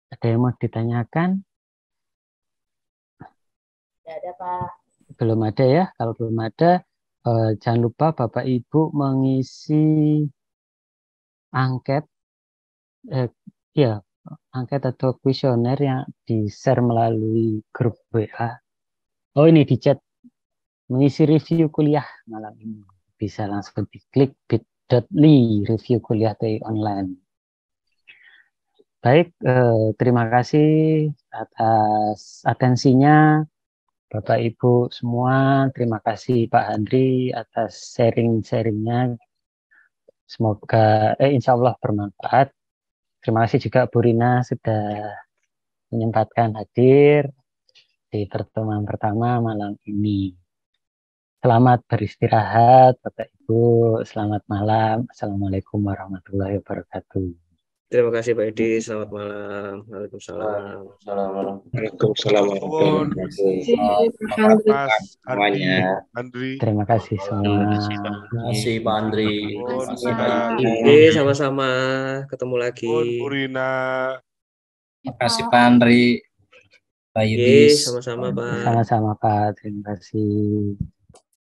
Ada yang mau ditanyakan? Tidak ada, Pak. Belum ada ya. Kalau belum ada, eh, jangan lupa Bapak Ibu mengisi angket. Eh, ya, angket atau kuesioner yang di-share melalui grup WA. Oh ini di chat mengisi review kuliah malam ini. Bisa langsung diklik bit.ly review kuliah TI online. Baik, eh, terima kasih atas atensinya Bapak Ibu semua. Terima kasih Pak Andri atas sharing-sharingnya. Semoga eh, insya Allah bermanfaat. Terima kasih juga Bu Rina sudah menyempatkan hadir di pertemuan pertama malam ini. Selamat beristirahat Bapak Ibu, selamat malam. Assalamualaikum warahmatullahi wabarakatuh. Terima kasih Pak Edi. Hmm. Selamat malam. Waalaikumsalam. Waalaikumsalam. Waalaikumsalam. Andri. Terima kasih semua. Terima kasih Pak Andri. Terima kasih Pak Edi. Sama-sama. Ketemu lagi. Terima kasih Pak Andri. Pak Yudis. Sama-sama Pak. Sama-sama Pak. Terima kasih.